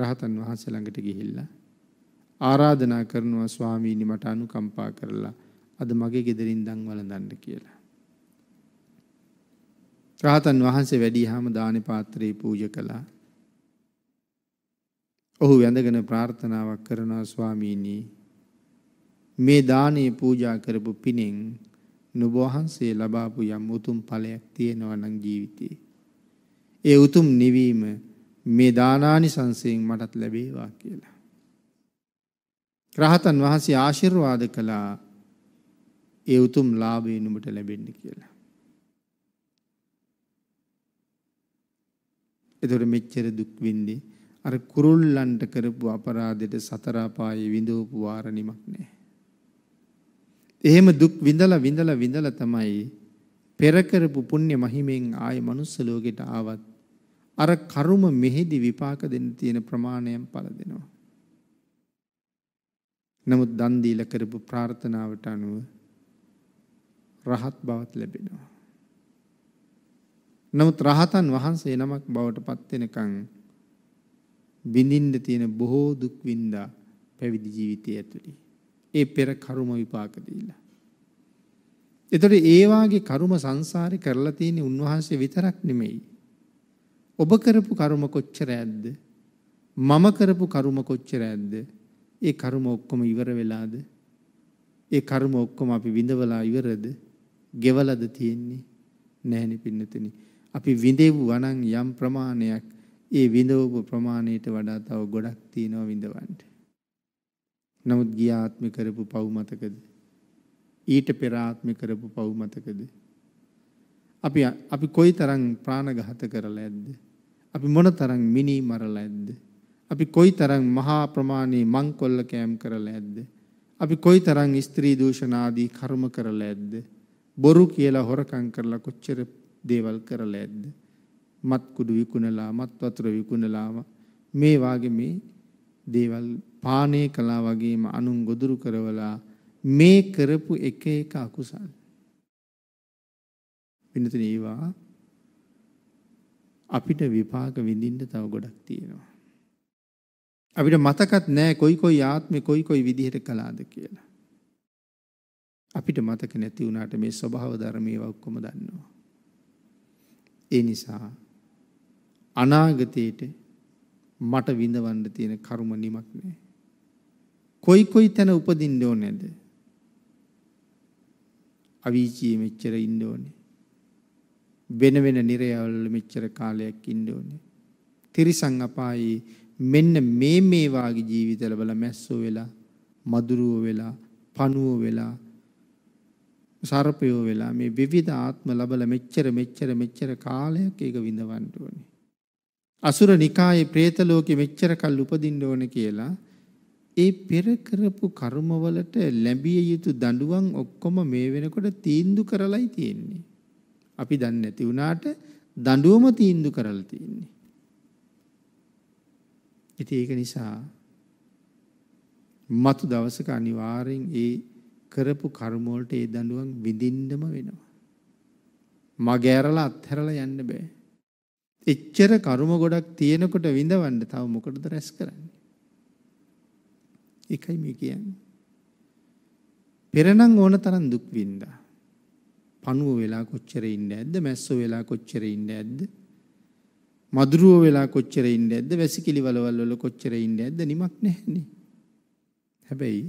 රහතන් වහන්සේ ළඟට ගිහිල්ලා ආරාධනා කරනවා ස්වාමීනි මට අනුකම්පා කරලා අද මගේ ගෙදරින් දන් වළඳන්න කියලා. රහතන් වහන්සේ වැඩිහාම දානි පාත්‍රේ පූජ කළා. ඔහු වැඳගෙන ප්‍රාර්ථනාවක් කරනවා ස්වාමීනි මේ දානේ පූජා කරපු පිනෙන් නුඹ වහන්සේ ලබාපු යම් උතුම් ඵලයක් තියෙනවා නම් ජීවිතේ ඒ උතුම් නිවීම මේ දානානිසංසයෙන් මටත් ලැබේවා කියලා. රහතන් වහන්සේ ආශිර්වාද කළා ඒ උතුම් ලාභය නුඹට ලැබෙන්න කියලා. එතකොට මෙච්චර දුක් විඳින්නේ අර කුරුල්ලන්ට කරපු අපරාධෙට සතර පායේ විඳවපු වාරණිමක් නැහැ. එහෙම දුක් විඳලා විඳලා විඳලා තමයි පෙර කරපු පුණ්‍ය මහිමෙන් ආයේ manuss ලෝකෙට ආවත් අර කර්ම මෙහිදී විපාක දෙන්න තියෙන ප්‍රමාණයන් පළ දෙනවා. නමුත් දන් දීලා කරපු ප්‍රාර්ථනාවට අනුව රහත් බවත් ලැබෙනවා. නමුත් රහතන් වහන්සේ නමක් බවට පත් වෙනකන් බිඳින්න තියෙන බොහෝ දුක් වින්දා පැවිදි ජීවිතය ඇතුළේ. ඒ පෙර කර්ම විපාක දීලා. ඒතර ඒ වාගේ කර්ම සංසාරේ කරලා තියෙන උන්වහන්සේ විතරක් නෙමෙයි. ඔබ කරපු කර්ම කොච්චර ඇද්ද? මම කරපු කර්ම කොච්චර ඇද්ද? ඒ කර්ම ඔක්කොම ඉවර වෙලාද? ඒ කර්ම ඔක්කොම අපි විඳවලා ඉවරද? ගෙවලද තියෙන්නේ? නැහෙනි පින්නතනි. අපි විඳෙව්වා නම් යම් ප්‍රමාණයක් ඒ විඳවපු ප්‍රමාණයට වඩා තව ගොඩක් තියෙනවා විඳවන්න. නමුත් ගිය ආත්මේ කරපු පව් මතකද? ඊට පෙර ආත්මේ කරපු පව් මතකද? අපි අපි කොයිතරම් ප්‍රාණඝාත කරලා ඇද්ද? අපි මොනතරම් මිනි මරලා ඇද්ද? අපි කොයිතරම් මහා ප්‍රමාණයේ මංකොල්ල කෑම් කරලා ඇද්ද? අපි කොයිතරම් ස්ත්‍රී දූෂණ ආදී කර්ම කරලා ඇද්ද? බොරු කියලා හොරකම් කරලා කොච්චර දේවල් කරලා ඇද්ද? මත් කුඩු විකුණලා මත් වතුර විකුණලාම මේ වාගේ මේ දේවල් පානය කළා වගේම අනුන් ගොදුරු කරවලා මේ කරපු එක එක අකුසල්. පිනතින ඒවා අපිට විපාක විඳින්න තව ගොඩක් තියෙනවා. අපිට මතකත් නෑ කොයි කොයි ආත්මෙ කොයි කොයි විදිහට කළාද කියලා. අපිට මතක නැති වුණාට මේ ස්වභාව ධර්මයේ ඔක්කොම දන්නවා. ඒ නිසා අනාගතයට මට විඳවන්න තියෙන කර්ම නිමක් නෑ. කොයි කොයි තැන උපදින්න ඕනේ නැද? අවීචියේ මෙච්චර ඉන්න ඕනේ. වෙන වෙන නිරයවල මෙච්චර කාලයක් ඉන්න ඕනේ. තිරිසන් අපායේ මෙන්න මේ මේ වාගේ ජීවිතවල බල මැස්සෝ වෙලා, මදුරුව වෙලා, පණුව වෙලා, සර්පයෝ වෙලා මේ විවිධ ආත්ම ලබල මෙච්චර මෙච්චර මෙච්චර කාලයක් ඒක විඳවන්න ඕනේ. අසුර නිකායේ പ്രേත ලෝකෙ මෙච්චර කල් උපදින්න ඕන කියලා ඒ පෙර කරපු කර්මවලට ලැබිය යුතු දඬුවම් ඔක්කොම මේ වෙනකොට තීන්දු කරලයි තියෙන්නේ. අපි දන්නේ නැති වුණාට දඬුවම තීන්දු කරලා තියෙන්නේ. ඉතින් ඒක නිසා මතු දවසක අනිවාර්යෙන් ඒ කරපු කර්ම වලට ඒ දඬුවම් විඳින්නම වෙනවා. මගහැරලා අත්හැරලා යන්න බෑ. එච්චර කර්ම ගොඩක් තියෙනකොට විඳවන්න තව මොකටද රැස් කරන්නේ? එකයි මේ කියන්නේ. පෙරනම් ඕන තරම් දුක් විඳා. පණුව වෙලා කොච්චර ඉන්නේ ඇද්ද? මැස්සෝ වෙලා කොච්චර ඉන්නේ ඇද්ද? මදුරුව වෙලා කොච්චර ඉන්නේ ඇද්ද? වැසිකිලි වලවල් වල කොච්චර ඉන්නේ ඇද්ද? නිමක් නැහැනේ. හැබැයි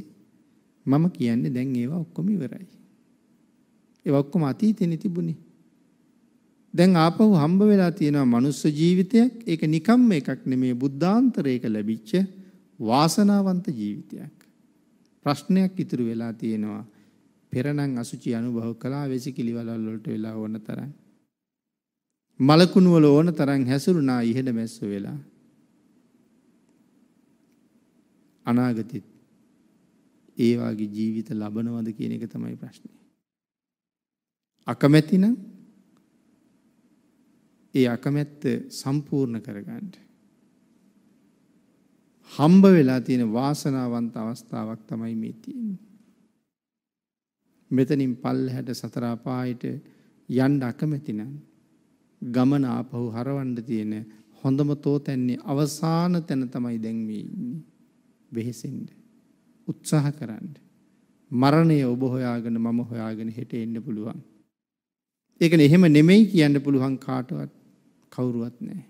මම කියන්නේ දැන් ඒවා ඔක්කොම ඉවරයි. ඒවා ඔක්කොම අතීතෙනේ තිබුණේ. දැන් ආපහු හම්බ වෙලා තියෙනවා මනුස්ස ජීවිතයක්. ඒක නිකම්ම එකක් නෙමේ බුද්ධාන්තරයක ලැබිච්ච වාසනාවන්ත ජීවිතයක්. ප්‍රශ්නයක් ඉතුරු වෙලා තියෙනවා. පෙරනම් අසුචි අනුභව කළා වෙසිකිලි වලල් වලට වෙලා ඕන තරම්. මලකුණු වල ඕන තරම් හැසිරුණා ඉහෙන මැස්ස වෙලා. අනාගතෙත් ඒ වගේ ජීවිත ලබනවද කියන එක තමයි ප්‍රශ්නේ. අකමැති නම් ඒ අකමැත්ත සම්පූර්ණ කරගන්න. හම්බ වෙලා තියෙන වාසනාවන්ත අවස්ථාවක් තමයි මේ තියෙන්නේ. මෙතනින් පල්හැට සතර අපායට යන්න අකමැති නම් ගමන ආපහු හරවන්න තියෙන හොඳම තෝතැන්නේ අවසාන තැන තමයි දැන් මේ ඉන්නේ. වෙහෙසෙන්න. උත්සාහ කරන්න. මරණය ඔබ හොයාගෙන මම හොයාගෙන හෙට එන්න පුළුවන්. ඒකනේ එහෙම නෙමෙයි කියන්න පුළුවන් කාටවත්. කවුරුවත් නෑ.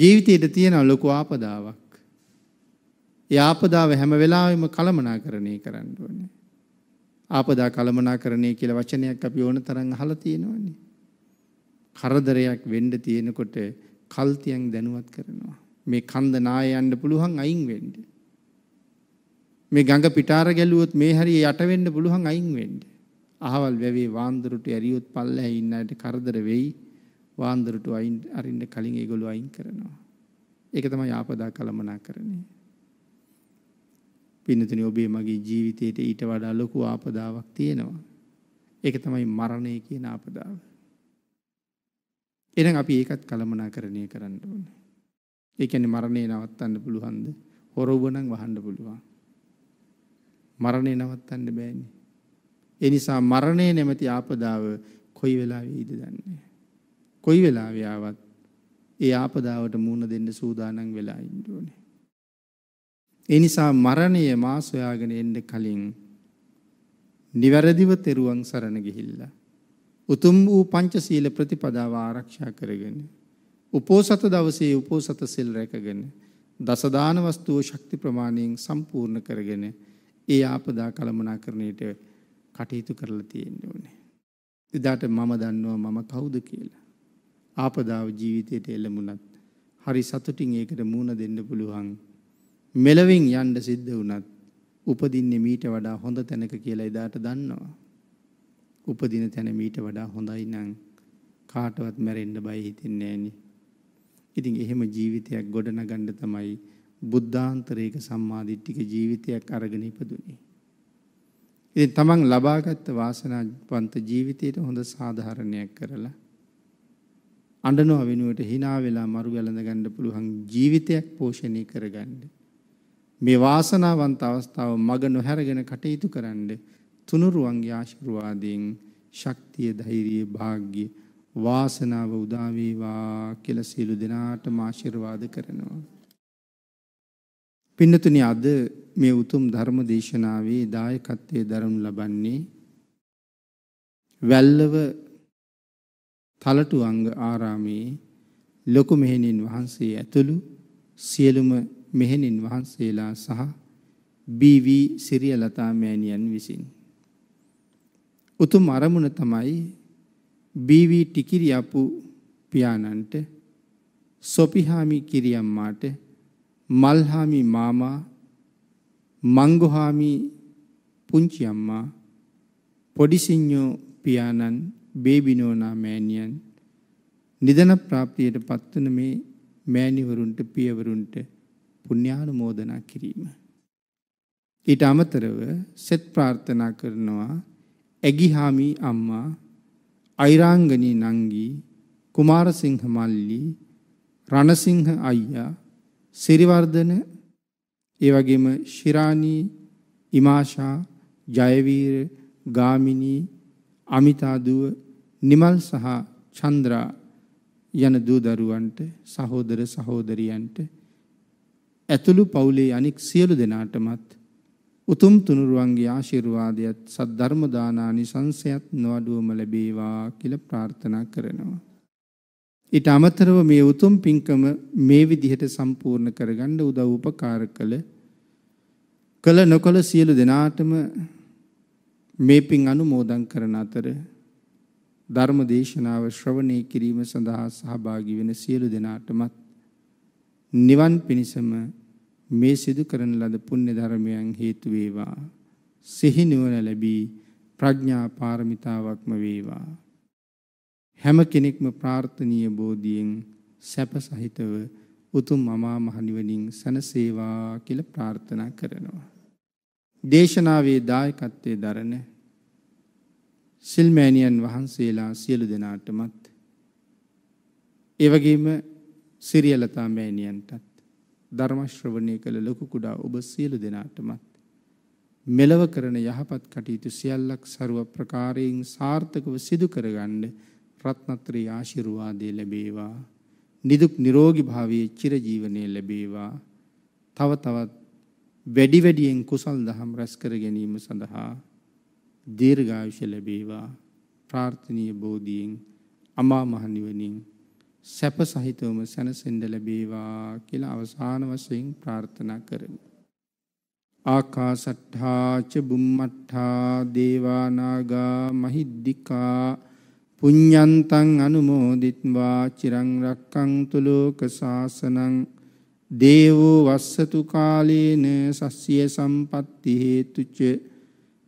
ජීවිතයට තියෙන ලොකු ආපදාවක්. ඒ ආපදාව හැම වෙලාවෙම කළමනාකරණය කරන්න ඕනේ. ආපදා කළමනාකරණය කියලා වචනයක් අපි ඕන තරම් අහලා තියෙනවනේ. කරදරයක් වෙන්න තියෙනකොට කල්තියන් දැනුවත් කරනවා. මේ කන්ද නාය යන්න පුළුවන් අයින් වෙන්න. මේ ගඟ පිටාර ගැලුවොත් මේ හැරිය යට වෙන්න පුළුවන් අයින් වෙන්න. අහවල් වැවේ වාන්දරට ඇරියොත් පල්ලෙහා ඉන්න අයට කරදර වෙයි. වාන්දරට අයින් අරින්න කලින් ඒගොල්ලෝ අයින් කරනවා. ඒක තමයි ආපදා කළමනාකරණය. පින්නතුනි ඔබේ මගේ ජීවිතේට ඊට වඩා ලොකු ආපදාවක් තියෙනවා. ඒක තමයි මරණය කියන ආපදාව. එහෙනම් අපි ඒකත් කළමනාකරණය කරන්න ඕනේ. ඒ කියන්නේ මරණය නවත්තන්න පුළුවන්ද? හොරවුව නම් වහන්න පුළුවන්. මරණය නවත්තන්න බෑනේ. ඒ නිසා මරණය නැමැති ආපදාව කොයි වෙලාවෙයිද දන්නේ නැහැ. කොයි වෙලාවෙ ආවත් ඒ ආපදාවට මුහුණ දෙන්න සූදානම් වෙලා ඉන්න ඕනේ. ඒ නිසා මරණය මා සොයාගෙන එන්න කලින් නිවැරදිව තෙරුවන් සරණ ගිහිල්ලා උතුම් වූ පංචශීල ප්‍රතිපදාව ආරක්ෂා කරගෙන උපෝසත දවසේ උපෝසත සිල් රැකගෙන දසදාන වස්තුව ශක්ති ප්‍රමාණයෙන් සම්පූර්ණ කරගෙන ඒ ආපදා කළමනාකරණයට කටයුතු කරලා තියෙන්න ඕනේ. එදාට මම දන්නවා මම කවුද කියලා. ආපදාව ජීවිතයට එළඹුණත් හරි සතුටින් ඒකට මූණ දෙන්න පුළුවන්. මෙලවින් යන්න සිද්ධ වුණත් උපදින්නේ මීට වඩා හොඳ තැනක කියලා එදාට දන්නවා. උපදින තැන මීට වඩා හොඳයි නම් කාටවත් මැරෙන්න බය හිතෙන්නේ නැහෙනි. ඉතින් එහෙම ජීවිතයක් ගොඩනගන්න තමයි බුද්ධාන්තරයක සම්මාදිට්ඨික ජීවිතයක් අරගෙන ඉපදුනේ. ඉතින් තමන් ලබාගත් වාසනාවන්ත ජීවිතයට හොඳ සාධාරණයක් කරලා අඬනවා වෙනුවට hina වෙලා මරු ගැලඳ ගන්න පුළුවන් ජීවිතයක් පෝෂණය කරගන්න. මේ වාසනාවන්ත අවස්ථාව මග නොහැරගෙන කටයුතු කරන්න තුනුරුවන්ගේ ආශිර්වාදයෙන් ශක්තිය ධෛර්යය වාග්ය වාසනාව උදා වේවා කියලා සියලු දෙනාටම ආශිර්වාද කරනවා. පින්නතුනි අද මේ උතුම් ධර්ම දේශනාවේ දායකත්වයේ දරනු ලබන්නේ වැල්ලව තලටුවංග ආරාමයේ ලොකු මෙහෙණින් වහන්සේ ඇතුළු සියලුම මෙහෙණින් වහන්සේලා සහ බීවි සිරියලතා මෑණියන් විසින් උතුම් අරමුණ තමයි බීවි ටිකිරියපු පියාණන්ට සොපිහාමි කිරියම්මාට මල්හාමි මාමා මංගොහාමි පුංචි අම්මා පොඩිසිඤ්ඤෝ පියාණන් බේබිනෝනා මෑණියන් නිදන ප්‍රාප්තියට පත්වන මේ මෑණිවරුන්ට පියවරුන්ට පුණ්‍යානුමෝදනා කිරීම. ඊට අමතරව සෙත් ප්‍රාර්ථනා කරනවා ඇගිහාමි අම්මා අයිරාංගනී නංගී කුමාරසිංහ මල්ලි රණසිංහ අයියා සිරිවර්ධන ඒ වගේම ශිරාණී ඉමාෂා ජයවීර ගාමිණී අමිතාදුව නිමල් සහ චන්ද්‍රා යන දූ දරුවන්ට සහෝදර සහෝදරියන්ට ඇතුළු පවුලේ අනික් සියලු දෙනාටමත් උතුම් තුනුරුවන්ගේ ආශිර්වාදයත් සද්ධර්ම දානානිසංසයත් නොඅඩුවම ලැබේවා කියලා ප්‍රාර්ථනා කරනවා. ඊට අමතරව මේ උතුම් පින්කම මේ විදිහට සම්පූර්ණ කරගන්න උදව් උපකාර කළ කළ නොකළ සියලු දෙනාටම මේ පින් අනුමෝදන් කරන අතර ධර්ම දේශනාව ශ්‍රවණය කිරීම සඳහා සහභාගී වෙන සියලු දෙනාටමත් නිවන් පිණසම මේ සිදු කරන ලද පුණ්‍ය ධර්මයන් හේතු වේවා. සිහි නුවණ ලැබී ප්‍රඥා පාරමිතාවක්ම වේවා. හැම කෙනෙක්ම ප්‍රාර්ථනීය බෝධියෙන් සැප සහිතව උතුම් අමා මහ නිවනින් සැනසේවා කියලා ප්‍රාර්ථනා කරනවා. දේශනාවේ දායකත්වයේ දරණ සිල්මෑණියන් වහන්සේලා සියලු දෙනාටමත් ඒ වගේම සිරියලතා මෑණියන්ටත් ධර්ම ශ්‍රවණය කළ ලොකු කුඩා ඔබ සියලු දෙනාටමත් මෙලව කරන යහපත් කටයුතු සියල්ලක් ਸਰව ප්‍රකාරයෙන් සාර්ථකව සිදු කරගන්න රත්නත්‍රී ආශිර්වාදය ලැබේවා නිදුක් නිරෝගී භාවයේ චිරජීවනයේ ලැබේවා තව තවත් වැඩි වැඩියෙන් කුසල් දහම් රැස් කර ගැනීම සඳහා දීර්ඝායුෂ ලැබේවා ප්‍රාර්ථනීය බෝධියෙන් අමා මහ නිවනින් සැප සහිතවම සැනසෙන්න ලැබේවා කියලා අවසාන වශයෙන් ප්‍රාර්ථනා කරමු. ආකාසට්ඨා ච බුම්මට්ඨා දේවා නාග මහිද්దికා පුඤ්ඤන්තං අනුමෝදිත්වා චිරං රක්ඛන්තු ලෝක සාසනං දේවෝ වස්සතු කාලේන සස්්‍ය සම්පත්ති හේතුච